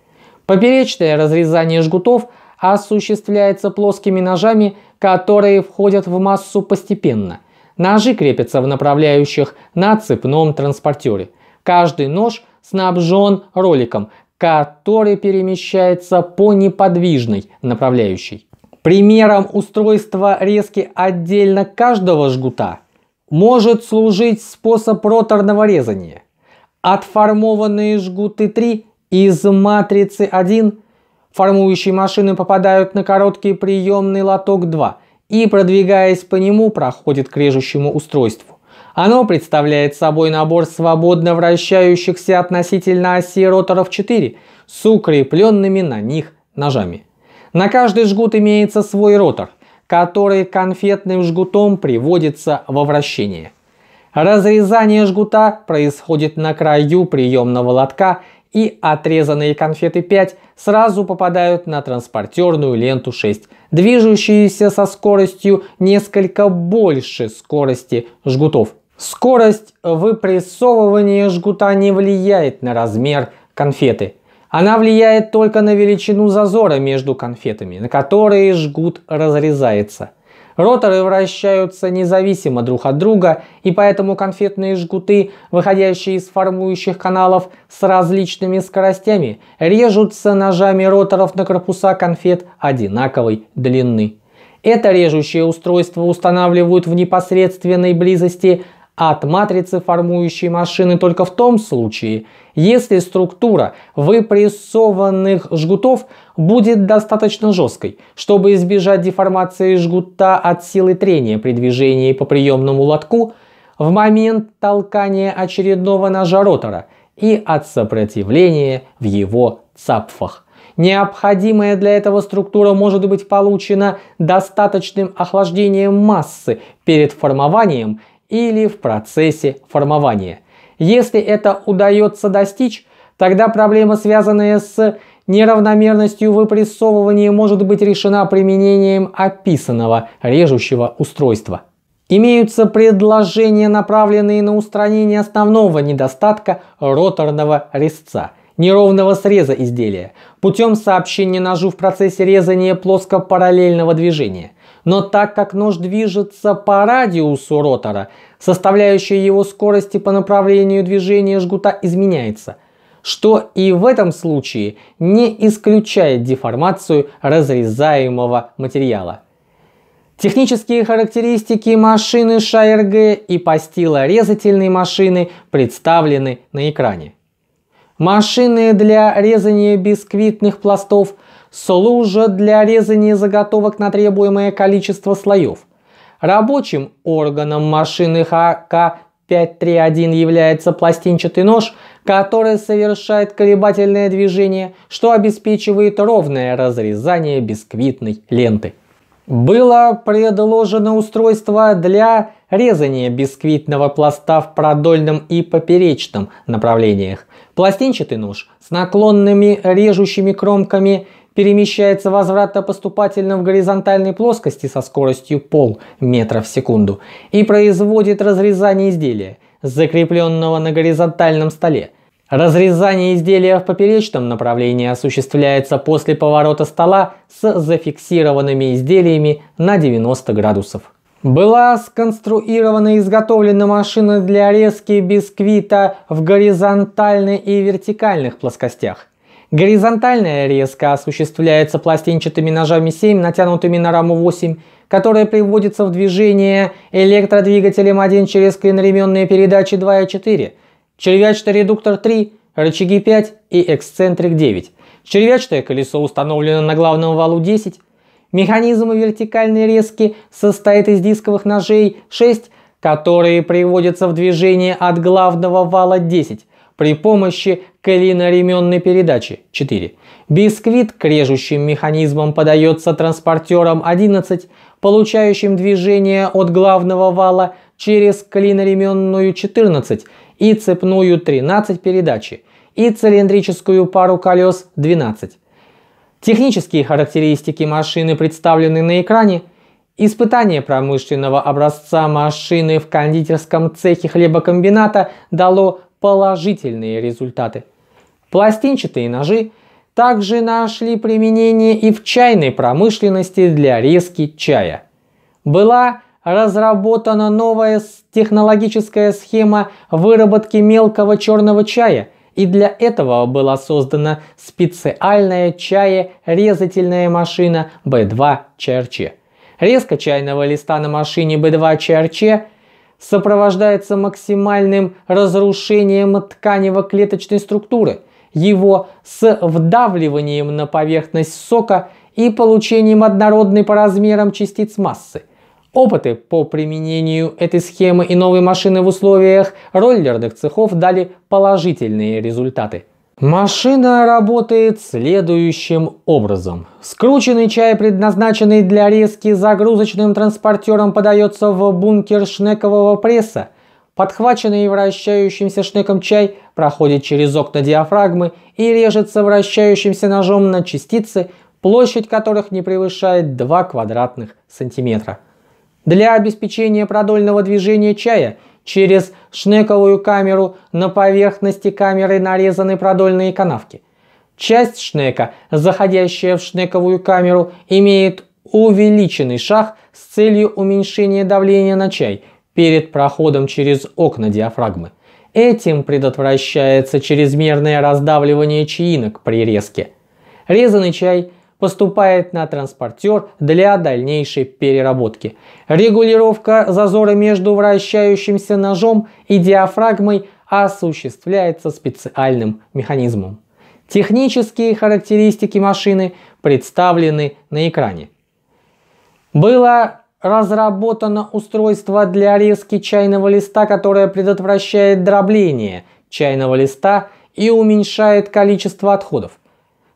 Поперечное разрезание жгутов осуществляется плоскими ножами, которые входят в массу постепенно. Ножи крепятся в направляющих на цепном транспортере. Каждый нож снабжен роликом, который перемещается по неподвижной направляющей. Примером устройства резки отдельно каждого жгута может служить способ роторного резания. Отформованные жгуты 3 из матрицы 1 формующие машины попадают на короткий приемный лоток 2 и, продвигаясь по нему, проходят к режущему устройству. Оно представляет собой набор свободно вращающихся относительно оси роторов 4 с укрепленными на них ножами. На каждый жгут имеется свой ротор, который конфетным жгутом приводится во вращение. Разрезание жгута происходит на краю приемного лотка и отрезанные конфеты 5 сразу попадают на транспортерную ленту 6, движущуюся со скоростью несколько больше скорости жгутов. Скорость выпрессовывания жгута не влияет на размер конфеты – она влияет только на величину зазора между конфетами, на которые жгут разрезается. Роторы вращаются независимо друг от друга, и поэтому конфетные жгуты, выходящие из формующих каналов с различными скоростями, режутся ножами роторов на корпуса конфет одинаковой длины. Это режущее устройство устанавливают в непосредственной близости от матрицы формующей машины только в том случае, если структура выпрессованных жгутов будет достаточно жесткой, чтобы избежать деформации жгута от силы трения при движении по приемному лотку в момент толкания очередного ножа ротора и от сопротивления в его цапфах. Необходимая для этого структура может быть получена достаточным охлаждением массы перед формованием или в процессе формования. Если это удается достичь, тогда проблема, связанная с неравномерностью выпрессовывания, может быть решена применением описанного режущего устройства. Имеются предложения, направленные на устранение основного недостатка роторного резца – неровного среза изделия путем сообщения ножу в процессе резания плоскопараллельного движения. Но так как нож движется по радиусу ротора, составляющая его скорости по направлению движения жгута изменяется, что и в этом случае не исключает деформацию разрезаемого материала. Технические характеристики машины Шайер и постила резательной машины представлены на экране. Машины для резания бисквитных пластов служат для резания заготовок на требуемое количество слоев. Рабочим органом машины ХК-531 является пластинчатый нож, который совершает колебательное движение, что обеспечивает ровное разрезание бисквитной ленты. Было предложено устройство для резания бисквитного пласта в продольном и поперечном направлениях. Пластинчатый нож с наклонными режущими кромками перемещается возвратно-поступательно в горизонтальной плоскости со скоростью полметра в секунду и производит разрезание изделия, закрепленного на горизонтальном столе. Разрезание изделия в поперечном направлении осуществляется после поворота стола с зафиксированными изделиями на 90 градусов. Была сконструирована и изготовлена машина для резки бисквита в горизонтальной и вертикальных плоскостях. Горизонтальная резка осуществляется пластинчатыми ножами 7, натянутыми на раму 8, которая приводится в движение электродвигателем 1 через клиноременные передачи 2 и 4, червячатый редуктор 3, рычаги 5 и эксцентрик 9. Червячатое колесо установлено на главном валу 10. Механизм вертикальной резки состоит из дисковых ножей 6, которые приводятся в движение от главного вала 10 при помощи Клиноременной передачи 4. Бисквит к режущим механизмам подается транспортером 11, получающим движение от главного вала через клиноременную 14 и цепную 13 передачи и цилиндрическую пару колес 12. Технические характеристики машины представлены на экране. Испытание промышленного образца машины в кондитерском цехе хлебокомбината дало положительные результаты. Пластинчатые ножи также нашли применение и в чайной промышленности для резки чая. Была разработана новая технологическая схема выработки мелкого черного чая, и для этого была создана специальная чаерезательная машина B2 ЧРЧ. Резка чайного листа на машине B2 ЧРЧ сопровождается максимальным разрушением тканево-клеточной структуры – его с вдавливанием на поверхность сока и получением однородной по размерам частиц массы. Опыты по применению этой схемы и новой машины в условиях роллерных цехов дали положительные результаты. Машина работает следующим образом. Скрученный чай, предназначенный для резки загрузочным транспортером, подается в бункер шнекового пресса – Подхваченный вращающимся шнеком чай проходит через окна диафрагмы и режется вращающимся ножом на частицы, площадь которых не превышает 2 квадратных сантиметра. Для обеспечения продольного движения чая через шнековую камеру на поверхности камеры нарезаны продольные канавки. Часть шнека, заходящая в шнековую камеру, имеет увеличенный шаг с целью уменьшения давления на чай – перед проходом через окна диафрагмы. Этим предотвращается чрезмерное раздавливание чаинок при резке. Резанный чай поступает на транспортер для дальнейшей переработки. Регулировка зазора между вращающимся ножом и диафрагмой осуществляется специальным механизмом. Технические характеристики машины представлены на экране. Было разработано устройство для резки чайного листа, которое предотвращает дробление чайного листа и уменьшает количество отходов.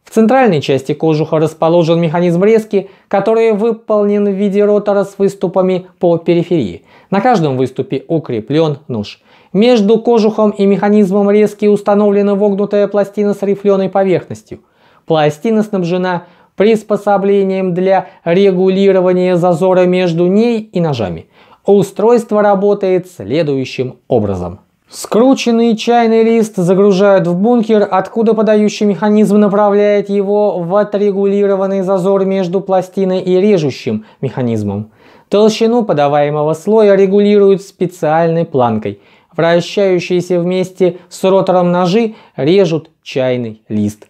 В центральной части кожуха расположен механизм резки, который выполнен в виде ротора с выступами по периферии. На каждом выступе укреплен нож. Между кожухом и механизмом резки установлена вогнутая пластина с рифленой поверхностью. Пластина снабжена приспособлением для регулирования зазора между ней и ножами. Устройство работает следующим образом. Скрученный чайный лист загружают в бункер, откуда подающий механизм направляет его в отрегулированный зазор между пластиной и режущим механизмом. Толщину подаваемого слоя регулируют специальной планкой. Вращающиеся вместе с ротором ножи режут чайный лист.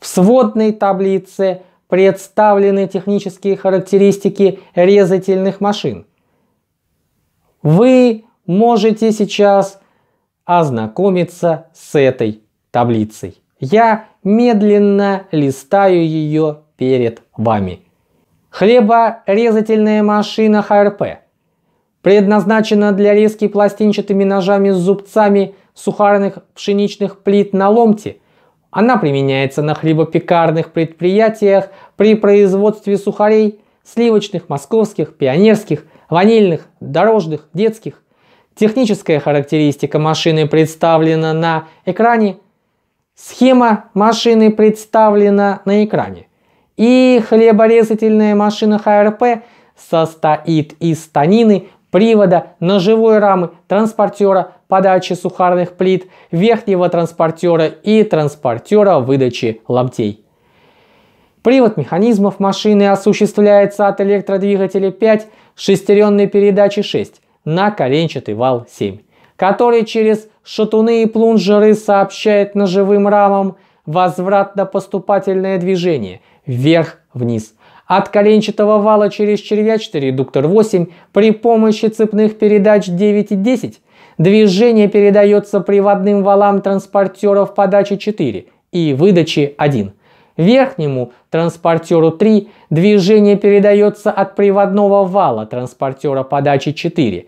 В сводной таблице – представлены технические характеристики резательных машин. Вы можете сейчас ознакомиться с этой таблицей. Я медленно листаю ее перед вами. Хлеборезательная машина ХРП предназначена для резки пластинчатыми ножами с зубцами сухарных пшеничных плит на ломте – она применяется на хлебопекарных предприятиях при производстве сухарей, сливочных, московских, пионерских, ванильных, дорожных, детских. Техническая характеристика машины представлена на экране. Схема машины представлена на экране. И хлеборезательная машина ХРП состоит из станины, привода, ножевой рамы, транспортера, подачи сухарных плит, верхнего транспортера и транспортера выдачи ломтей. Привод механизмов машины осуществляется от электродвигателя 5, шестеренной передачи 6 на коленчатый вал 7, который через шатуны и плунжеры сообщает ножевым рамам возвратно-поступательное движение вверх-вниз – от коленчатого вала через червячатый редуктор 8 при помощи цепных передач 9 и 10 Движение передается приводным валам транспортеров подачи 4 и выдачи 1. Верхнему транспортеру 3 движение передается от приводного вала транспортера подачи 4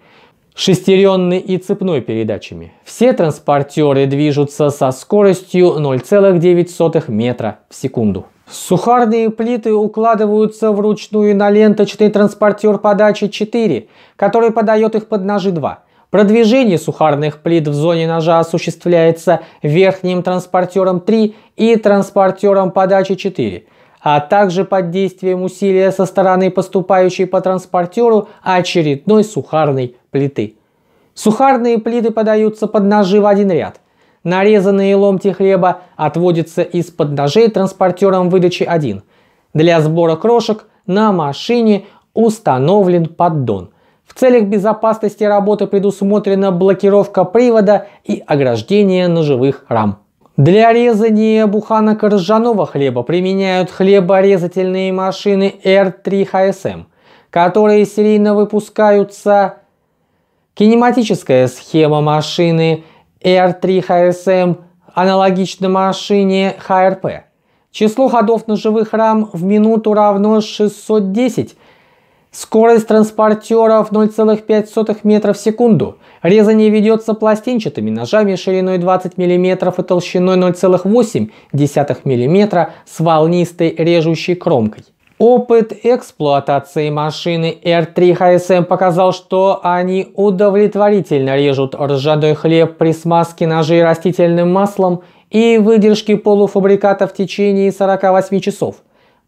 шестеренной и цепной передачами. Все транспортеры движутся со скоростью 0,9 метра в секунду. Сухарные плиты укладываются вручную на ленточный транспортер подачи 4, который подает их под ножи 2. Продвижение сухарных плит в зоне ножа осуществляется верхним транспортером 3 и транспортером подачи 4, а также под действием усилия со стороны поступающей по транспортеру очередной сухарной плиты. Сухарные плиты подаются под ножи в один ряд. Нарезанные ломти хлеба отводятся из-под ножей транспортером выдачи 1. Для сбора крошек на машине установлен поддон – в целях безопасности работы предусмотрена блокировка привода и ограждение ножевых рам. Для резания буханок ржаного хлеба применяют хлеборезательные машины R3HSM, которые серийно выпускаются. Кинематическая схема машины R3HSM аналогична машине HRP. Число ходов ножевых рам в минуту равно 610 Скорость транспортеров 0,5 метра в секунду. Резание ведется пластинчатыми ножами шириной 20 мм и толщиной 0,8 мм с волнистой режущей кромкой. Опыт эксплуатации машины R3 HSM показал, что они удовлетворительно режут ржаной хлеб при смазке ножей растительным маслом и выдержке полуфабриката в течение 48 часов.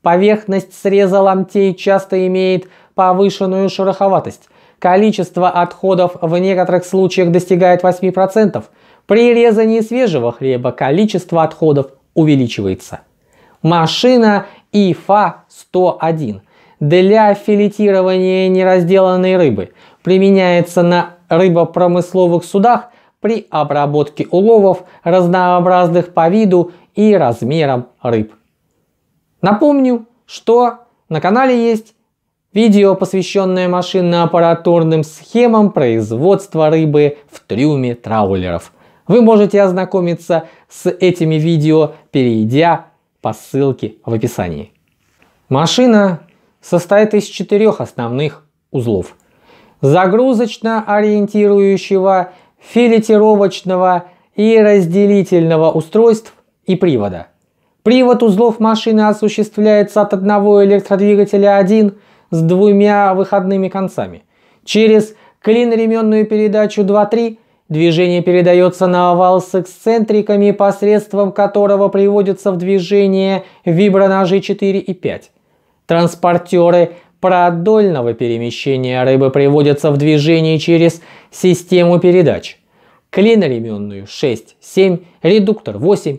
Поверхность среза ломтей часто имеет повышенную шероховатость. Количество отходов в некоторых случаях достигает 8%. При резании свежего хлеба количество отходов увеличивается. Машина ИФА-101 для филетирования неразделанной рыбы применяется на рыбопромысловых судах при обработке уловов разнообразных по виду и размерам рыб. Напомню, что на канале есть Видео, посвященное машинно-аппаратурным схемам производства рыбы в трюме траулеров. Вы можете ознакомиться с этими видео, перейдя по ссылке в описании. Машина состоит из четырех основных узлов. Загрузочно-ориентирующего, филетировочного и разделительного устройств и привода. Привод узлов машины осуществляется от одного электродвигателя 1 – с двумя выходными концами. Через клиноременную передачу 2-3 движение передается на овал с эксцентриками, посредством которого приводятся в движение виброножи 4 и 5. Транспортеры продольного перемещения рыбы приводятся в движение через систему передач. Клиноременную 6, 7, редуктор 8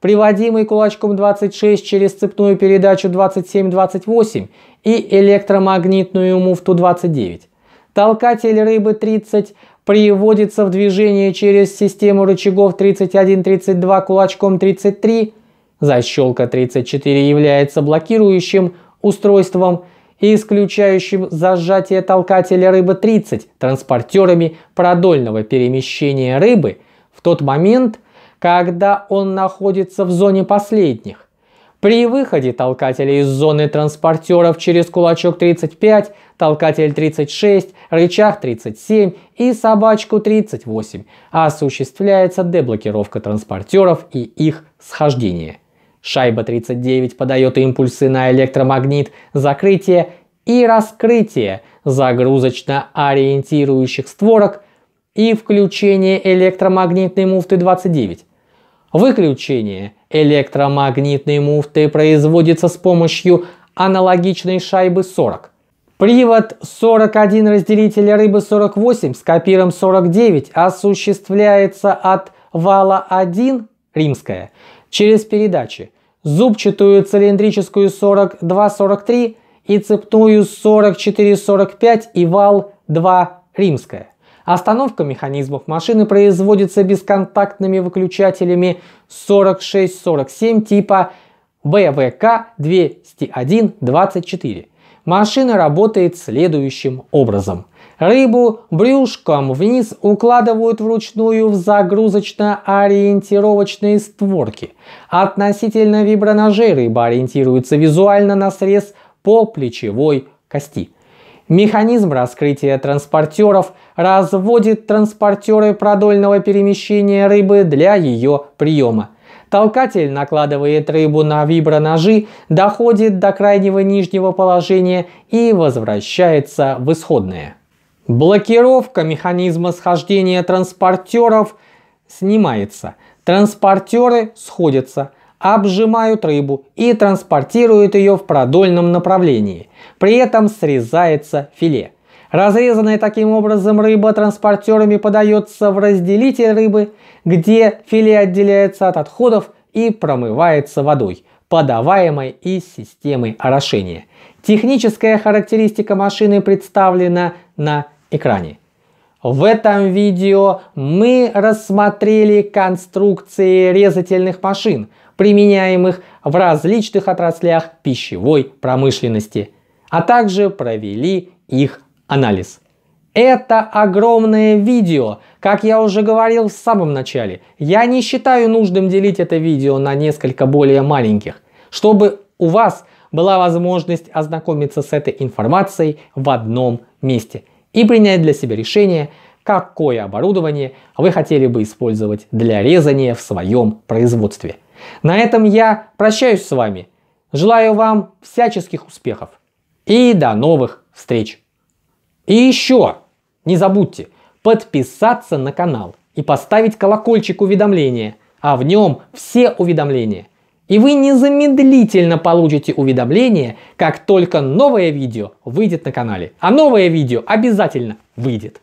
приводимый кулачком 26 через цепную передачу 27-28 и электромагнитную муфту 29. Толкатель рыбы 30 приводится в движение через систему рычагов 31-32 кулачком 33, защелка 34 является блокирующим устройством и исключающим зажатие толкателя рыбы 30 транспортерами продольного перемещения рыбы в тот момент, когда он находится в зоне последних. При выходе толкателя из зоны транспортеров через кулачок 35, толкатель 36, рычаг 37 и собачку 38 осуществляется деблокировка транспортеров и их схождение. Шайба 39 подает импульсы на электромагнит закрытия и раскрытия загрузочно-ориентирующих створок и включение электромагнитной муфты 29 Выключение электромагнитной муфты производится с помощью аналогичной шайбы 40. Привод 41 разделителя рыбы 48 с копиром 49 осуществляется от вала 1 римская через передачи зубчатую цилиндрическую 42-43 и цепную 44-45 и вал 2 римская. Остановка механизмов машины производится бесконтактными выключателями 4647 типа БВК-201-24. Машина работает следующим образом. Рыбу брюшком вниз укладывают вручную в загрузочно-ориентировочные створки. Относительно виброножей рыба ориентируется визуально на срез по плечевой кости – Механизм раскрытия транспортеров разводит транспортеры продольного перемещения рыбы для ее приема. Толкатель накладывает рыбу на виброножи, доходит до крайнего нижнего положения и возвращается в исходное. Блокировка механизма схождения транспортеров снимается. Транспортеры сходятся – обжимают рыбу и транспортируют ее в продольном направлении. При этом срезается филе. Разрезанная таким образом рыба транспортерами подается в разделитель рыбы, где филе отделяется от отходов и промывается водой, подаваемой из системы орошения. Техническая характеристика машины представлена на экране. В этом видео мы рассмотрели конструкции резательных машин, применяемых в различных отраслях пищевой промышленности, а также провели их анализ. Это огромное видео, как я уже говорил в самом начале. Я не считаю нужным делить это видео на несколько более маленьких, чтобы у вас была возможность ознакомиться с этой информацией в одном месте и принять для себя решение, какое оборудование вы хотели бы использовать для резания в своем производстве. На этом я прощаюсь с вами. Желаю вам всяческих успехов. И до новых встреч. И еще не забудьте подписаться на канал и поставить колокольчик уведомления, а в нем все уведомления. И вы незамедлительно получите уведомление, как только новое видео выйдет на канале. А новое видео обязательно выйдет.